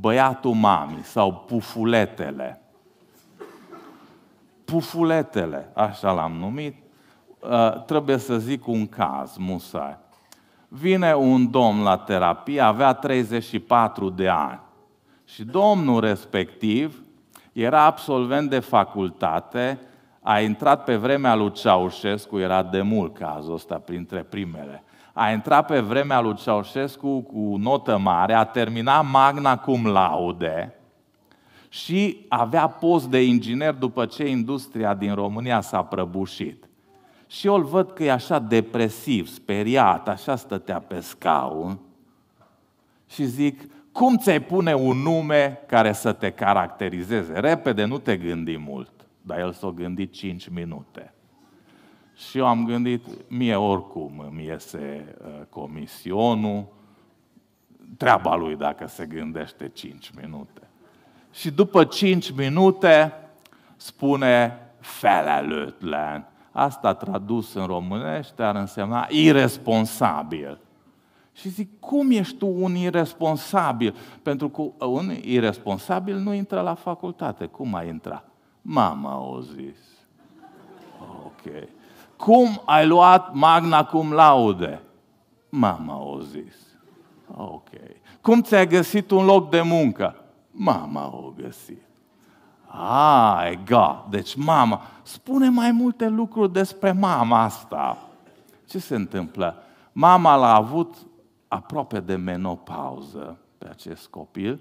băiatul mamii sau pufuletele. Pufuletele, așa l-am numit, uh, trebuie să zic un caz, musai. Vine un domn la terapie, avea 34 de ani. Și domnul respectiv era absolvent de facultate, a intrat pe vremea lui Ceaușescu, era de mult cazul ăsta printre primele, a intrat pe vremea lui Ceaușescu cu notă mare, a terminat magna cum laude și avea post de inginer după ce industria din România s-a prăbușit. Și eu îl văd că e așa depresiv, speriat, așa stătea pe scaun. Și zic, cum ți-ai pune un nume care să te caracterizeze? Repede, nu te gândi mult. Dar el s a gândit 5 minute. Și eu am gândit, mie oricum îmi iese ă, comisionul, treaba lui dacă se gândește 5 minute. Și după 5 minute spune felelőtlen. Asta tradus în românește ar însemna irresponsabil. Și zic, cum ești tu un irresponsabil? Pentru că un irresponsabil nu intră la facultate. Cum ai intrat? Mama a zis. Ok. Cum ai luat magna cum laude? Mama a zis. Ok. Cum ți-ai găsit un loc de muncă? Mama o găsit. Ah, ga, Deci mama. Spune mai multe lucruri despre mama asta. Ce se întâmplă? Mama l-a avut aproape de menopauză pe acest copil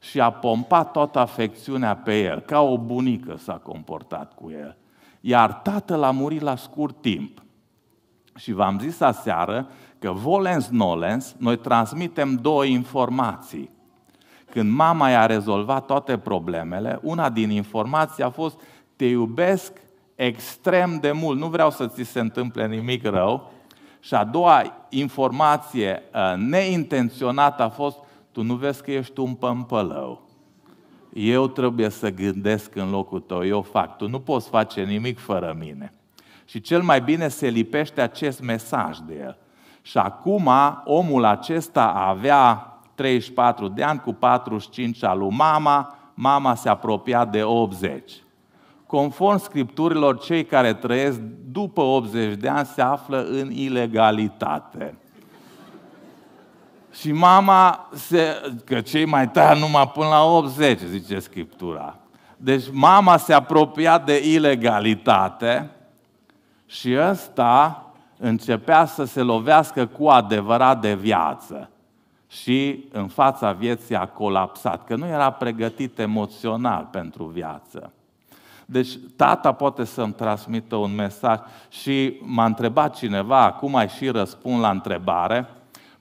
și a pompat toată afecțiunea pe el, ca o bunică s-a comportat cu el. Iar tatăl a murit la scurt timp. Și v-am zis aseară că volens nolens, noi transmitem două informații când mama i-a rezolvat toate problemele, una din informații a fost te iubesc extrem de mult, nu vreau să ți se întâmple nimic rău. Și a doua informație uh, neintenționată a fost tu nu vezi că ești un pămpălău. Eu trebuie să gândesc în locul tău, eu fac, tu nu poți face nimic fără mine. Și cel mai bine se lipește acest mesaj de el. Și acum omul acesta avea 34 de ani, cu 45 al lui mama, mama se apropia de 80. Conform scripturilor, cei care trăiesc după 80 de ani se află în ilegalitate. Și mama, se, că cei mai tari numai până la 80, zice Scriptura. Deci mama se apropia de ilegalitate și ăsta începea să se lovească cu adevărat de viață și în fața vieții a colapsat, că nu era pregătit emoțional pentru viață. Deci tata poate să-mi transmită un mesaj și m-a întrebat cineva, acum mai și răspund la întrebare,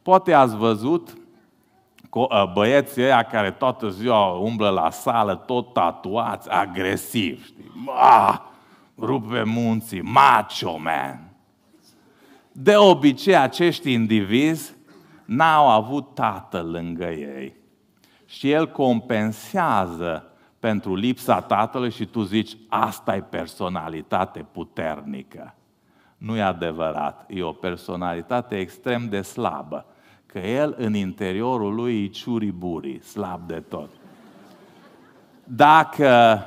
poate ați văzut ă, băieții ăia care toată ziua umblă la sală, tot tatuați, agresiv, știi? Ah, rupe munții, macho man. De obicei, acești indivizi n-au avut tată lângă ei. Și el compensează pentru lipsa tatălui și tu zici, asta e personalitate puternică. Nu e adevărat, e o personalitate extrem de slabă, că el în interiorul lui e ciuriburi, slab de tot. Dacă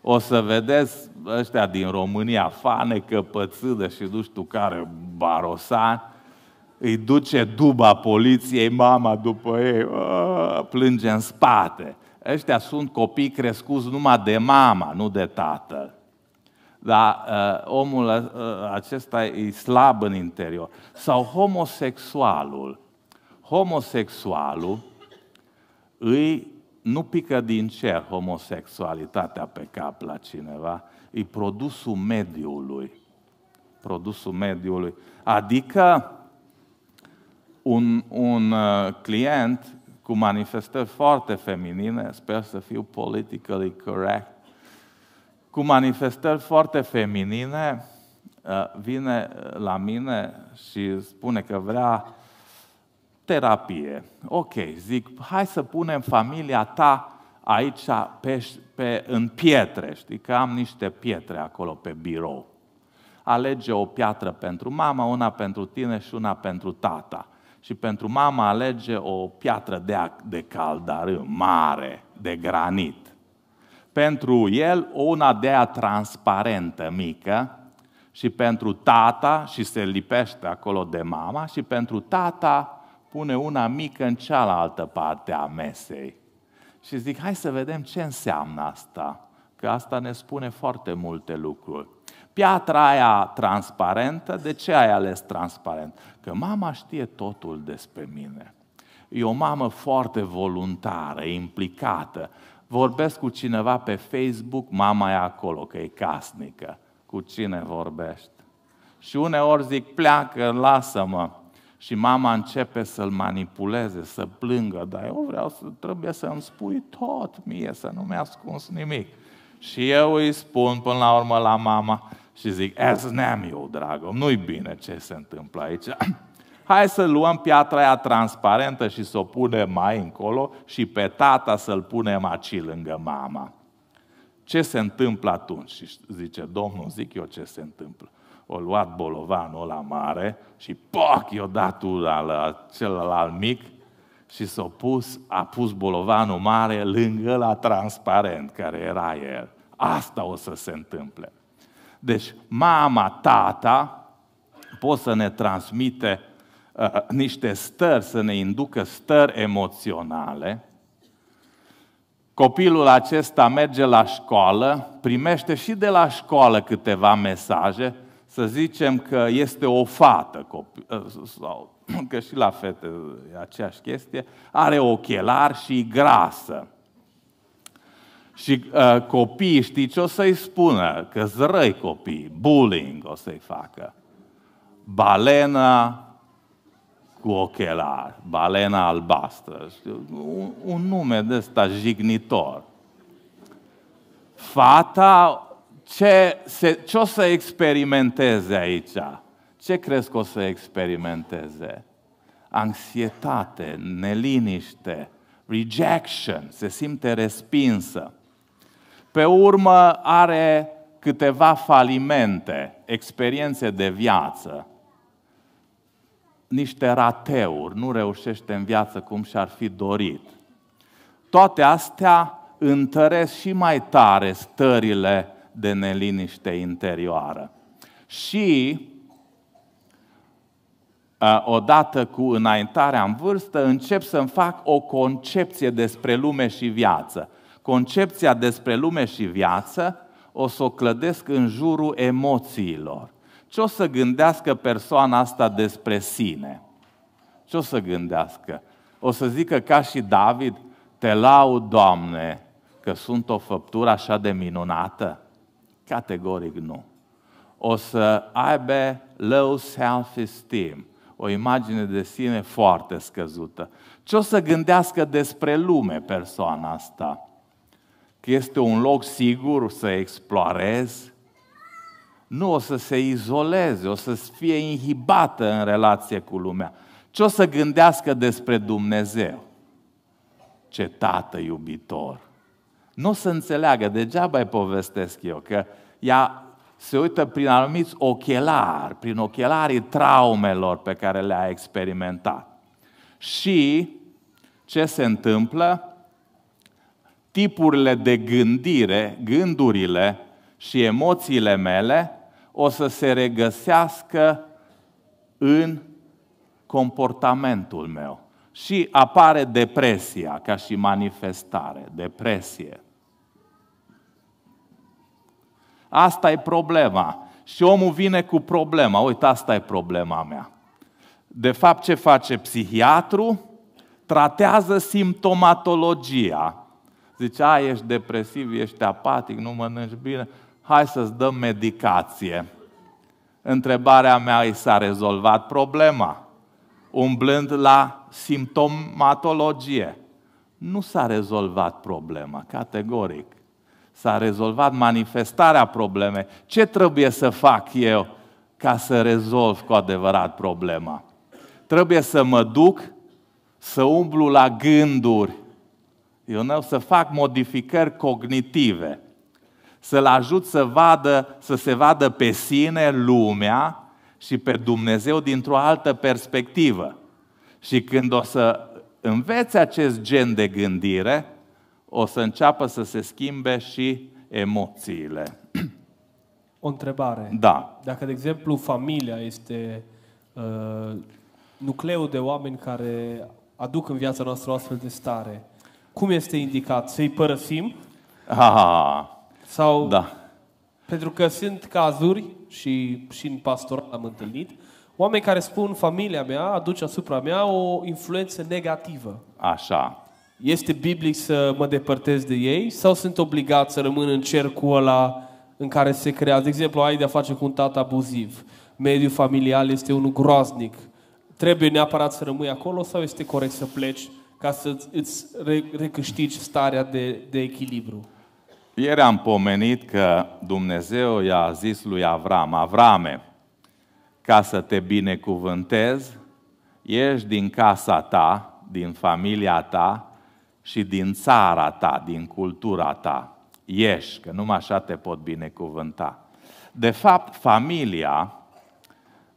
o să vedeți ăștia din România, fane, căpățâdă și nu știu care, barosani, îi duce duba poliției, mama după ei, ă, plânge în spate. Ăștia sunt copii crescuți numai de mama, nu de tată. Dar uh, ă, omul uh, acesta e slab în interior. Sau homosexualul. Homosexualul îi nu pică din cer homosexualitatea pe cap la cineva, e produsul mediului. Produsul mediului. Adică un, un uh, client cu manifestări foarte feminine, sper să fiu politically correct, cu manifestări foarte feminine, uh, vine uh, la mine și spune că vrea terapie. Ok, zic, hai să punem familia ta aici pe, pe, în pietre, știi că am niște pietre acolo pe birou. Alege o piatră pentru mama, una pentru tine și una pentru tata și pentru mama alege o piatră de, de caldar mare, de granit. Pentru el una de a transparentă, mică, și pentru tata, și se lipește acolo de mama, și pentru tata pune una mică în cealaltă parte a mesei. Și zic, hai să vedem ce înseamnă asta, că asta ne spune foarte multe lucruri. Piatra aia transparentă, de ce ai ales transparent? Că mama știe totul despre mine. E o mamă foarte voluntară, implicată. Vorbesc cu cineva pe Facebook, mama e acolo, că e casnică. Cu cine vorbești? Și uneori zic, pleacă, lasă-mă. Și mama începe să-l manipuleze, să plângă, dar eu vreau să, trebuie să îmi spui tot mie, să nu mi-ascuns nimic. Și eu îi spun până la urmă la mama, și zic, ezneam eu, dragă, nu-i bine ce se întâmplă aici. Hai să luăm piatra aia transparentă și să o punem mai încolo și pe tata să-l punem aci lângă mama. Ce se întâmplă atunci? Și zice, domnul, zic eu ce se întâmplă. O luat bolovanul la mare și poc, i-o dat una la celălalt mic și s-a pus, a pus bolovanul mare lângă la transparent care era el. Asta o să se întâmple. Deci mama, tata pot să ne transmite uh, niște stări, să ne inducă stări emoționale. Copilul acesta merge la școală, primește și de la școală câteva mesaje, să zicem că este o fată, uh, sau că și la fete e aceeași chestie, are ochelari și grasă. Și uh, copiii, știi ce o să-i spună? Că zrăi copii, bullying o să-i facă. Balena cu ochelar, balena albastră, știu, un, un nume de ăsta jignitor. Fata, ce, se, ce o să experimenteze aici? Ce crezi că o să experimenteze? Anxietate, neliniște, rejection, se simte respinsă. Pe urmă are câteva falimente, experiențe de viață, niște rateuri, nu reușește în viață cum și-ar fi dorit. Toate astea întăresc și mai tare stările de neliniște interioară. Și odată cu înaintarea în vârstă, încep să-mi fac o concepție despre lume și viață concepția despre lume și viață o să o clădesc în jurul emoțiilor. Ce o să gândească persoana asta despre sine? Ce o să gândească? O să zică ca și David, te laud, Doamne, că sunt o făptură așa de minunată? Categoric nu. O să aibă low self-esteem, o imagine de sine foarte scăzută. Ce o să gândească despre lume persoana asta? că este un loc sigur să explorez? nu o să se izoleze, o să fie inhibată în relație cu lumea. Ce o să gândească despre Dumnezeu? Ce tată iubitor! Nu o să înțeleagă, degeaba îi povestesc eu, că ea se uită prin anumiți ochelari, prin ochelarii traumelor pe care le-a experimentat. Și ce se întâmplă? tipurile de gândire, gândurile și emoțiile mele o să se regăsească în comportamentul meu. Și apare depresia ca și manifestare, depresie. Asta e problema. Și omul vine cu problema. Uite, asta e problema mea. De fapt, ce face psihiatru? Tratează simptomatologia Zice, a, ești depresiv, ești apatic, nu mănânci bine, hai să-ți dăm medicație. Întrebarea mea i s-a rezolvat problema, umblând la simptomatologie. Nu s-a rezolvat problema, categoric. S-a rezolvat manifestarea problemei. Ce trebuie să fac eu ca să rezolv cu adevărat problema? Trebuie să mă duc, să umblu la gânduri Ionel, să fac modificări cognitive, să-l ajut să, vadă, să se vadă pe sine lumea și pe Dumnezeu dintr-o altă perspectivă. Și când o să înveți acest gen de gândire, o să înceapă să se schimbe și emoțiile. O întrebare. Da. Dacă, de exemplu, familia este uh, nucleul de oameni care aduc în viața noastră o astfel de stare, cum este indicat? Să-i părăsim? ha. sau da. Pentru că sunt cazuri și, și în pastoral am întâlnit, oameni care spun familia mea aduce asupra mea o influență negativă. Așa. Este biblic să mă depărtez de ei sau sunt obligat să rămân în cercul ăla în care se creează? De exemplu, ai de-a face cu un tată abuziv. Mediul familial este unul groaznic. Trebuie neapărat să rămâi acolo sau este corect să pleci ca să îți recâștigi starea de, de echilibru. Ieri am pomenit că Dumnezeu i-a zis lui Avram, Avrame, ca să te binecuvântez, ieși din casa ta, din familia ta și din țara ta, din cultura ta. Ieși, că numai așa te pot binecuvânta. De fapt, familia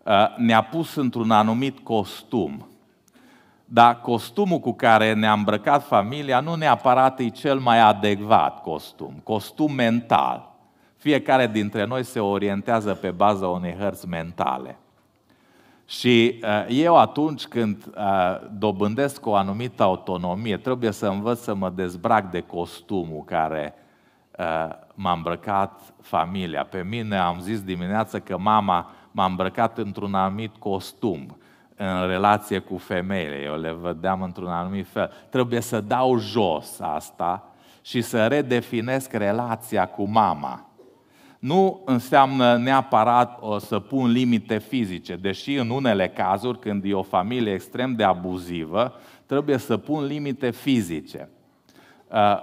uh, ne-a pus într-un anumit costum dar costumul cu care ne-a îmbrăcat familia nu neapărat e cel mai adecvat costum, costum mental. Fiecare dintre noi se orientează pe baza unei hărți mentale. Și eh, eu atunci când eh, dobândesc o anumită autonomie, trebuie să învăț să mă dezbrac de costumul care eh, m-a îmbrăcat familia. Pe mine am zis dimineață că mama m-a îmbrăcat într-un anumit costum în relație cu femeile, eu le vedeam într-un anumit fel. Trebuie să dau jos asta și să redefinesc relația cu mama. Nu înseamnă neapărat o să pun limite fizice, deși în unele cazuri, când e o familie extrem de abuzivă, trebuie să pun limite fizice. Uh,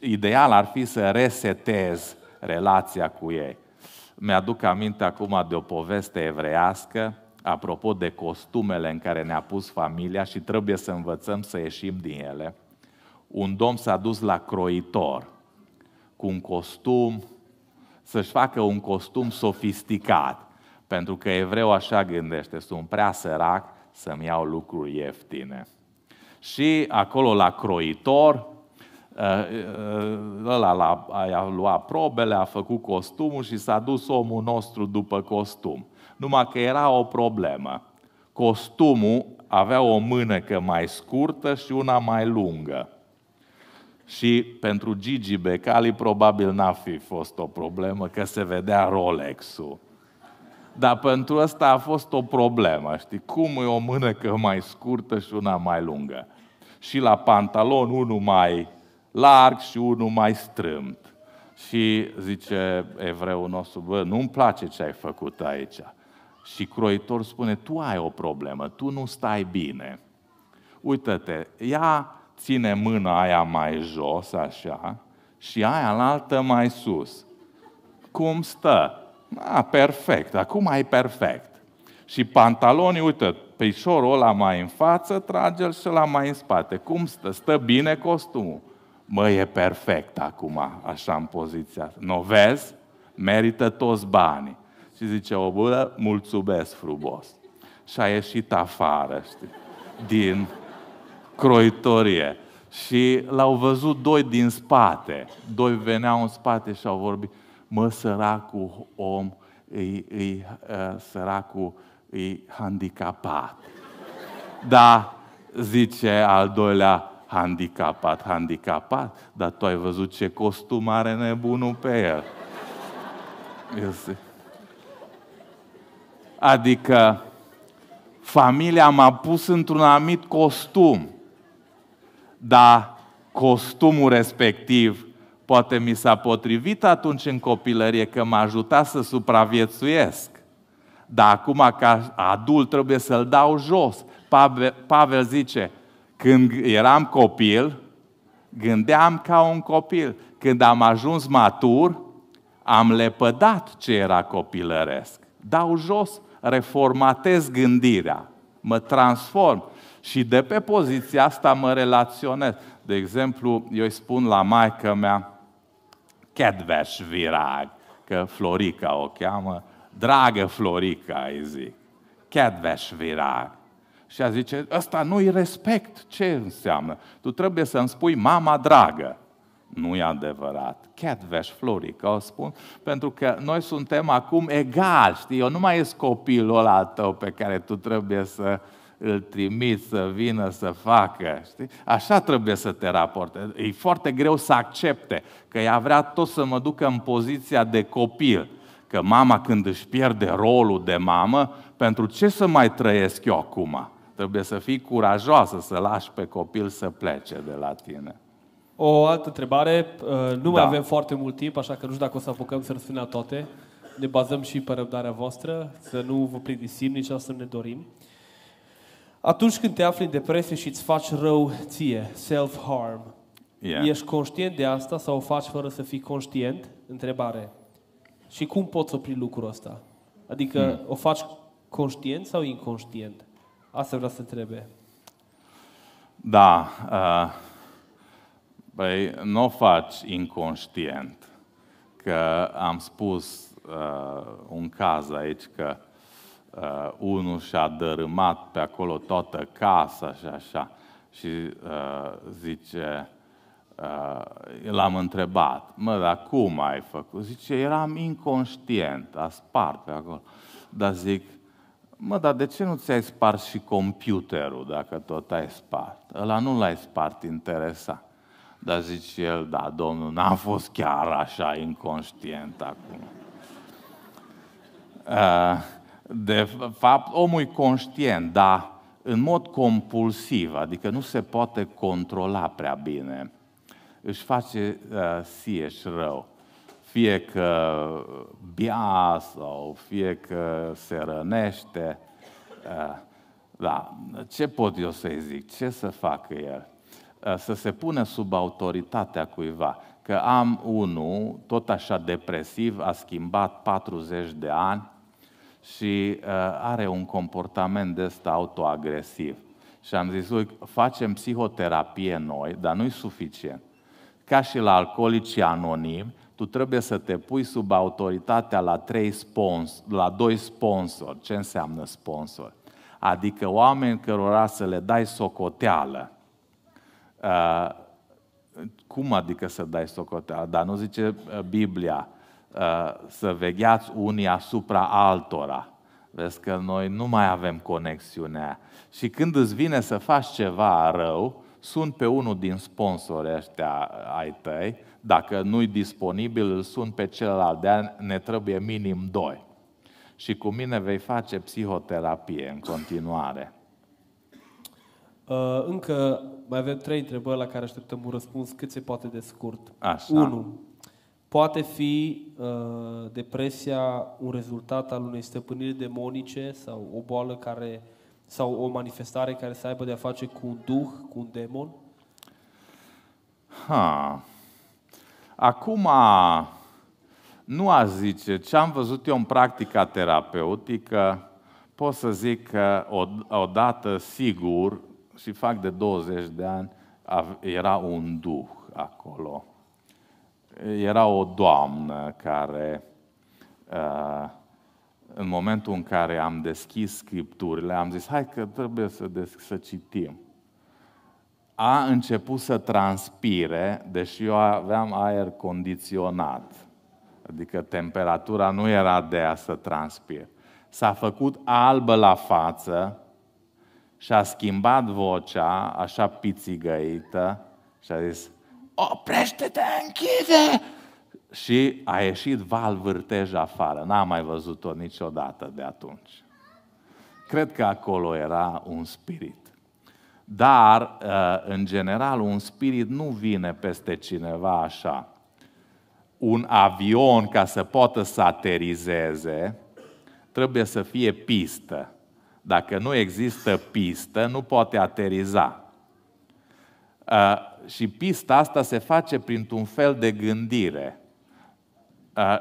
ideal ar fi să resetez relația cu ei. Mi-aduc aminte acum de o poveste evreiască apropo de costumele în care ne-a pus familia și trebuie să învățăm să ieșim din ele, un domn s-a dus la croitor cu un costum, să-și facă un costum sofisticat, pentru că evreu așa gândește, sunt prea sărac să-mi iau lucruri ieftine. Și acolo la croitor, ă, ă, ăla a luat probele, a făcut costumul și s-a dus omul nostru după costum numai că era o problemă. Costumul avea o mânecă mai scurtă și una mai lungă. Și pentru Gigi Becali probabil n-a fi fost o problemă că se vedea Rolex-ul. Dar pentru asta a fost o problemă, știi? Cum e o mânecă mai scurtă și una mai lungă? Și la pantalon unul mai larg și unul mai strâmt. Și zice evreul nostru, bă, nu-mi place ce ai făcut aici. Și croitor spune, tu ai o problemă, tu nu stai bine. Uită-te, ia ține mâna aia mai jos, așa, și aia înaltă mai sus. Cum stă? A, perfect, acum ai perfect. Și pantalonii, uite, Peșorul ăla mai în față, trage-l și la mai în spate. Cum stă? Stă bine costumul. Mă, e perfect acum, așa în poziția asta. Nu vezi? Merită toți banii. Și zice o bură, mulțumesc frumos. Și a ieșit afară, știi, din croitorie. Și l-au văzut doi din spate. Doi veneau în spate și au vorbit. Mă, săracul om, îi, îi, ă, săracul îi handicapat. Da, zice al doilea, handicapat, handicapat, dar tu ai văzut ce costum are nebunul pe el. zic, Adică familia m-a pus într-un anumit costum, dar costumul respectiv poate mi s-a potrivit atunci în copilărie că m-a ajutat să supraviețuiesc. Dar acum ca adult trebuie să-l dau jos. Pavel, zice, când eram copil, gândeam ca un copil. Când am ajuns matur, am lepădat ce era copilăresc. Dau jos reformatez gândirea, mă transform și de pe poziția asta mă relaționez. De exemplu, eu îi spun la maică mea, Kedves Virag, că Florica o cheamă, dragă Florica, îi zic, Kedves Virag. Și a zice, ăsta nu-i respect, ce înseamnă? Tu trebuie să-mi spui mama dragă. Nu e adevărat. Catveș, Florica, o spun, pentru că noi suntem acum egali, știi? Eu nu mai ești copilul ăla tău pe care tu trebuie să îl trimiți să vină să facă, știi? Așa trebuie să te raporte. E foarte greu să accepte că ea vrea tot să mă ducă în poziția de copil. Că mama când își pierde rolul de mamă, pentru ce să mai trăiesc eu acum? Trebuie să fii curajoasă, să lași pe copil să plece de la tine. O altă întrebare. Uh, nu mai da. avem foarte mult timp, așa că nu știu dacă o să apucăm să răspundem toate. Ne bazăm și pe răbdarea voastră, să nu vă plictisim, nici asta ne dorim. Atunci când te afli în depresie și îți faci rău ție, self-harm, yeah. ești conștient de asta sau o faci fără să fii conștient? Întrebare. Și cum poți opri lucrul ăsta? Adică hmm. o faci conștient sau inconștient? Asta vreau să întrebe. Da. Uh Păi nu o faci inconștient. Că am spus uh, un caz aici că uh, unul și-a dărâmat pe acolo toată casa și așa. Și uh, zice, uh, l-am întrebat, mă, dar cum ai făcut? Zice, eram inconștient, a spart pe acolo. Dar zic, mă, dar de ce nu ți-ai spart și computerul dacă tot ai spart? Ăla nu l-ai spart, interesat. Dar zice el, da, domnul, n-am fost chiar așa inconștient acum. Eh, de fapt, omul e conștient, dar în mod compulsiv, adică nu se poate controla prea bine, își face uh, eh, sieși rău. Fie că bea sau fie că se rănește. Eh, da, ce pot eu să-i zic? Ce să facă el? Eh, să se pune sub autoritatea cuiva. Că am unul, tot așa depresiv, a schimbat 40 de ani și eh, are un comportament de ăsta autoagresiv. Și am zis, uite, facem psihoterapie noi, dar nu-i suficient. Ca și la alcoolicii anonimi, tu trebuie să te pui sub autoritatea la, trei spons, la doi sponsori. Ce înseamnă sponsor? Adică oameni cărora să le dai socoteală Uh, cum adică să dai socoteală? Dar nu zice uh, Biblia uh, să vegheați unii asupra altora. Vezi că noi nu mai avem conexiunea. Și când îți vine să faci ceva rău, sun pe unul din sponsori ăștia ai tăi, dacă nu-i disponibil, îl sun pe celălalt, de ne trebuie minim doi. Și cu mine vei face psihoterapie în continuare. Uh, încă mai avem trei întrebări la care așteptăm un răspuns cât se poate de scurt. Așa. Unu, Poate fi uh, depresia un rezultat al unei stăpâniri demonice sau o boală care sau o manifestare care să aibă de a face cu un duh, cu un demon? Ha. Acum nu a zice ce am văzut eu în practica terapeutică, pot să zic că odată sigur și fac de 20 de ani, era un duh acolo. Era o doamnă care, uh, în momentul în care am deschis scripturile, am zis, hai că trebuie să, des- să citim. A început să transpire, deși eu aveam aer condiționat. Adică temperatura nu era de a să transpir. S-a făcut albă la față, și-a schimbat vocea, așa pițigăită, și a zis, oprește-te, închide! Și a ieșit Val Vârtej afară. N-am mai văzut-o niciodată de atunci. Cred că acolo era un spirit. Dar, uh, în general, un spirit nu vine peste cineva așa. Un avion, ca să poată să aterizeze, trebuie să fie pistă. Dacă nu există pistă, nu poate ateriza. Și pista asta se face printr-un fel de gândire.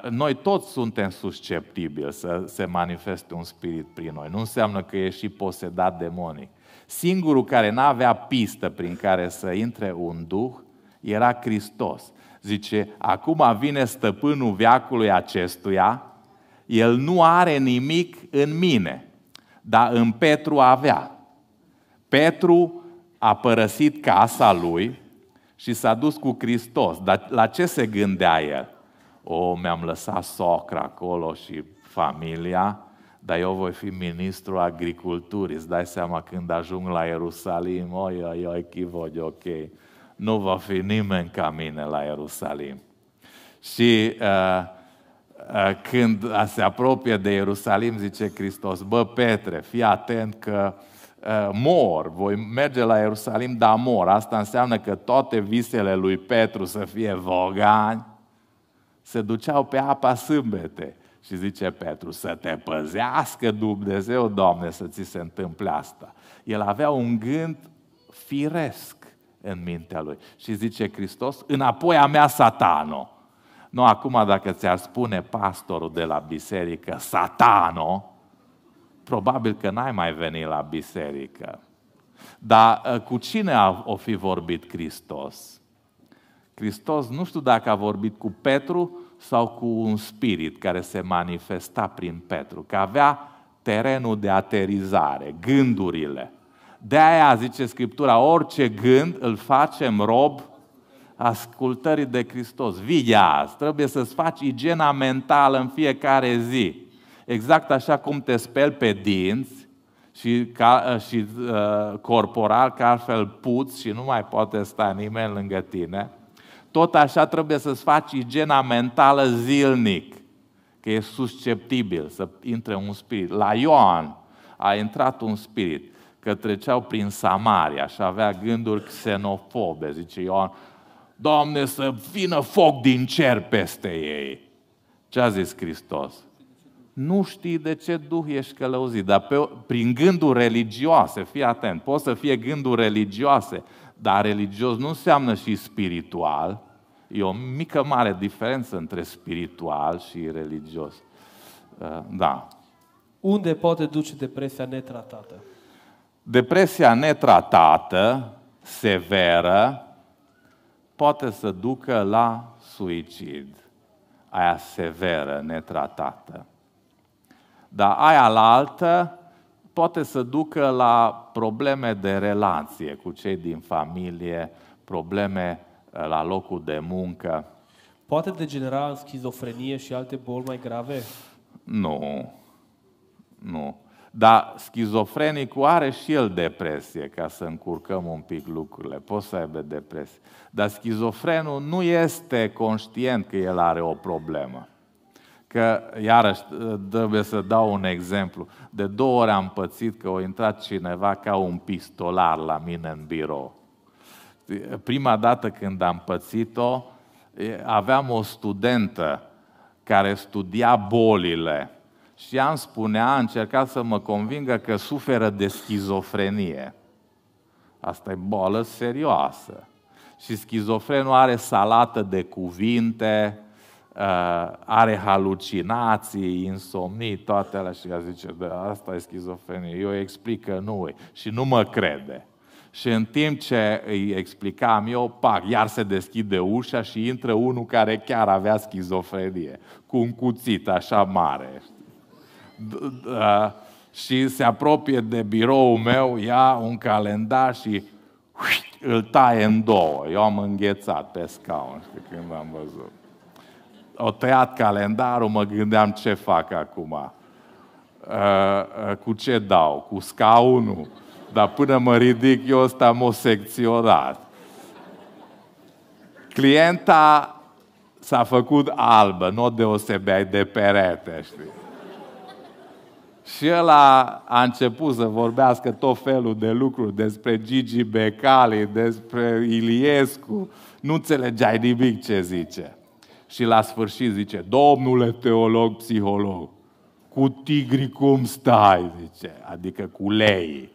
Noi toți suntem susceptibili să se manifeste un spirit prin noi. Nu înseamnă că e și posedat demonic. Singurul care n-avea pistă prin care să intre un duh era Hristos. Zice, acum vine stăpânul veacului acestuia, el nu are nimic în mine dar în Petru avea. Petru a părăsit casa lui și s-a dus cu Hristos. Dar la ce se gândea el? O, mi-am lăsat socra acolo și familia, dar eu voi fi ministru agriculturii. Îți dai seama când ajung la Ierusalim, oi, oi, oi, chivod, ok. Nu va fi nimeni ca mine la Ierusalim. Și uh, Eh, când se apropie de Ierusalim, zice Hristos, bă, Petre, fii atent că eh, mor, voi merge la Ierusalim, dar mor. Asta înseamnă că toate visele lui Petru să fie vogani, se duceau pe apa sâmbete. Și zice Petru, să te păzească Dumnezeu, Doamne, să ți se întâmple asta. El avea un gând firesc în mintea lui. Și zice Hristos, înapoi a mea satanul. Nu, acum dacă ți-ar spune pastorul de la biserică, satano, probabil că n-ai mai venit la biserică. Dar ă, cu cine a, o fi vorbit Hristos? Hristos nu știu dacă a vorbit cu Petru sau cu un spirit care se manifesta prin Petru, că avea terenul de aterizare, gândurile. De aia zice Scriptura, orice gând îl facem rob ascultării de Hristos. Vigea, trebuie să-ți faci igiena mentală în fiecare zi. Exact așa cum te speli pe dinți și, ca, uh, și uh, corporal, că altfel puți și nu mai poate sta nimeni lângă tine, tot așa trebuie să-ți faci igiena mentală zilnic, că e susceptibil să intre un spirit. La Ioan a intrat un spirit, că treceau prin Samaria și avea gânduri xenofobe, zice Ioan, Doamne, să vină foc din cer peste ei. Ce a zis Hristos? Nu știi de ce duh ești călăuzit, dar pe, prin gânduri religioase, fii atent, pot să fie gânduri religioase, dar religios nu înseamnă și spiritual. E o mică, mare diferență între spiritual și religios. Uh, da. Unde poate duce depresia netratată? Depresia netratată, severă, poate să ducă la suicid, aia severă, netratată. Dar aia la altă poate să ducă la probleme de relație cu cei din familie, probleme uh, la locul de muncă. Poate degenera în schizofrenie și alte boli mai grave? Nu. Nu dar schizofrenicul are și el depresie, ca să încurcăm un pic lucrurile, poți să aibă depresie. Dar schizofrenul nu este conștient că el are o problemă. Că, iarăși, trebuie să dau un exemplu. De două ori am pățit că a intrat cineva ca un pistolar la mine în birou. Prima dată când am pățit-o, aveam o studentă care studia bolile și am spunea, a încercat să mă convingă că suferă de schizofrenie. Asta e boală serioasă. Și schizofrenul are salată de cuvinte, ă, are halucinații, insomnii, toate alea. Și ea zice, da, asta e schizofrenie. Eu explic că nu e. Și nu mă crede. Și în timp ce îi explicam eu, pac, iar se deschide ușa și intră unul care chiar avea schizofrenie, cu un cuțit așa mare. Uh, și se apropie de biroul meu, ia un calendar și îl taie în două. Eu am înghețat pe scaun, știu când am văzut. O tăiat calendarul, mă gândeam ce fac acum. Uh, uh, cu ce dau? Cu scaunul? Dar până mă ridic, eu ăsta m-o secționat. Clienta s-a făcut albă, nu o deosebeai de perete, știi? Și el a, a început să vorbească tot felul de lucruri despre Gigi Becali, despre Iliescu. Nu înțelegeai nimic ce zice. Și la sfârșit zice, domnule teolog, psiholog, cu tigri cum stai, zice, adică cu leii.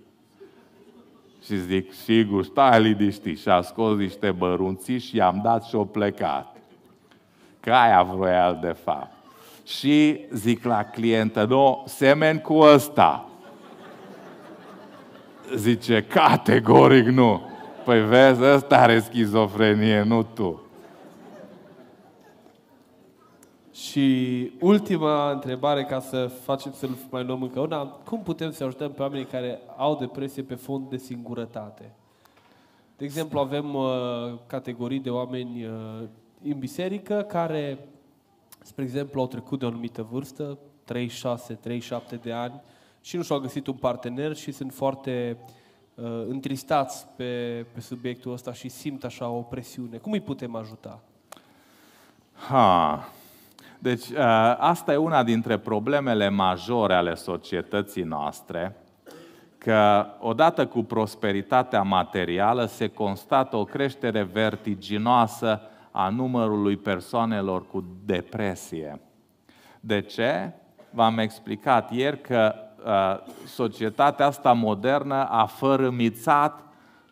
Și zic, sigur, stai liniștit. Și a scos niște bărunții și i-am dat și o plecat. Că aia vroia de fapt și zic la clientă, nu, semen cu ăsta. Zice, categoric nu. Păi vezi, ăsta are schizofrenie, nu tu. Și ultima întrebare, ca să facem să-l mai luăm încă una, cum putem să ajutăm pe oamenii care au depresie pe fond de singurătate? De exemplu, avem uh, categorii de oameni uh, în biserică care Spre exemplu, au trecut de o anumită vârstă, 36, 37 de ani, și nu și-au găsit un partener și sunt foarte uh, întristați pe, pe subiectul ăsta și simt așa o presiune. Cum îi putem ajuta? Ha. Deci, uh, asta e una dintre problemele majore ale societății noastre, că odată cu prosperitatea materială se constată o creștere vertiginoasă a numărului persoanelor cu depresie. De ce? V-am explicat ieri că uh, societatea asta modernă a fărâmițat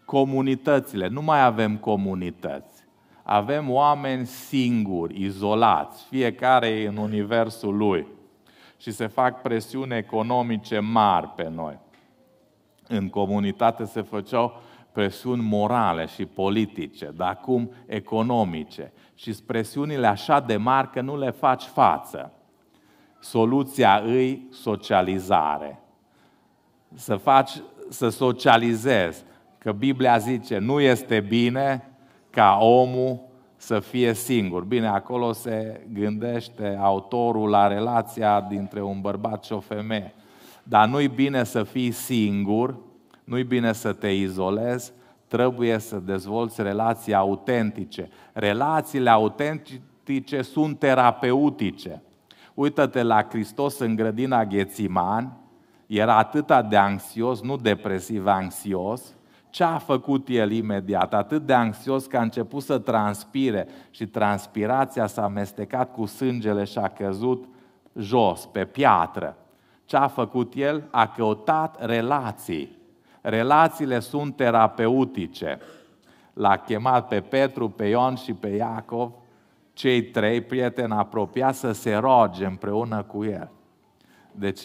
comunitățile. Nu mai avem comunități. Avem oameni singuri, izolați, fiecare în universul lui. Și se fac presiuni economice mari pe noi. În comunitate se făceau uh, presiuni morale și politice, dar acum economice. Și presiunile așa de mari că nu le faci față. Soluția îi socializare. Să faci, să socializezi. Că Biblia zice, nu este bine ca omul să fie singur. Bine, acolo se gândește autorul la relația dintre un bărbat și o femeie. Dar nu-i bine să fii singur, nu-i bine să te izolezi, trebuie să dezvolți relații autentice. Relațiile autentice sunt terapeutice. Uită-te la Hristos în grădina Ghețiman, era atât de anxios, nu depresiv, anxios, ce a făcut el imediat? Atât de anxios că a început să transpire și transpirația s-a amestecat cu sângele și a căzut jos, pe piatră. Ce a făcut el? A căutat relații. Relațiile sunt terapeutice. L-a chemat pe Petru, pe Ion și pe Iacov, cei trei prieteni apropiați, să se roage împreună cu el. Deci,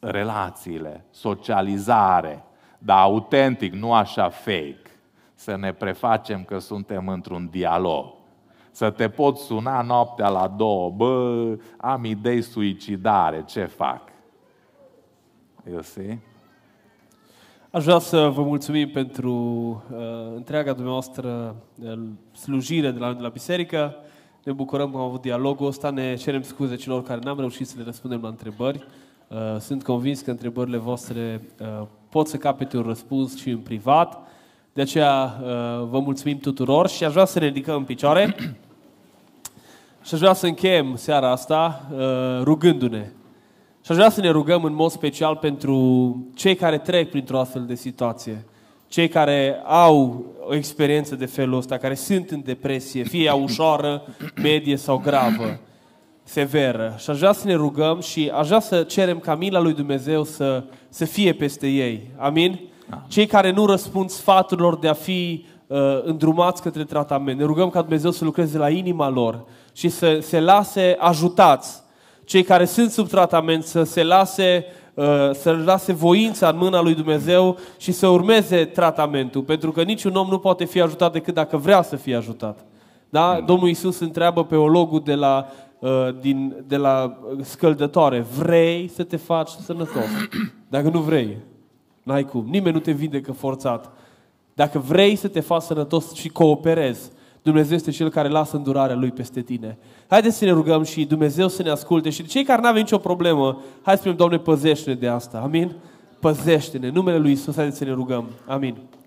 relațiile, socializare, dar autentic, nu așa fake. Să ne prefacem că suntem într-un dialog. Să te pot suna noaptea la două, bă, am idei suicidare, ce fac? You see? Aș vrea să vă mulțumim pentru uh, întreaga dumneavoastră uh, slujire de la, de la biserică. Ne bucurăm că am avut dialogul ăsta. Ne cerem scuze celor care n-am reușit să le răspundem la întrebări. Uh, sunt convins că întrebările voastre uh, pot să capete un răspuns și în privat. De aceea uh, vă mulțumim tuturor și aș vrea să ne ridicăm în picioare. și aș vrea să încheiem seara asta uh, rugându-ne și aș vrea să ne rugăm în mod special pentru cei care trec printr-o astfel de situație. Cei care au o experiență de felul ăsta, care sunt în depresie, fie ea ușoară, medie sau gravă, severă. Și aș vrea să ne rugăm și aș vrea să cerem ca mila lui Dumnezeu să, să fie peste ei. Amin? Cei care nu răspund sfaturilor de a fi uh, îndrumați către tratament, ne rugăm ca Dumnezeu să lucreze la inima lor și să se lase ajutați cei care sunt sub tratament să se lase uh, să lase voința în mâna lui Dumnezeu și să urmeze tratamentul, pentru că niciun om nu poate fi ajutat decât dacă vrea să fie ajutat. Da? Mm. Domnul Isus întreabă ologul de la, uh, din, de la scăldătoare, vrei să te faci sănătos? Dacă nu vrei, n-ai cum. Nimeni nu te vindecă forțat. Dacă vrei să te faci sănătos și cooperezi, Dumnezeu este Cel care lasă îndurarea Lui peste tine. Haideți să ne rugăm și Dumnezeu să ne asculte și cei care nu avem nicio problemă, hai să spunem, Doamne, păzește-ne de asta. Amin? Păzește-ne. Numele Lui Iisus, haideți să ne rugăm. Amin.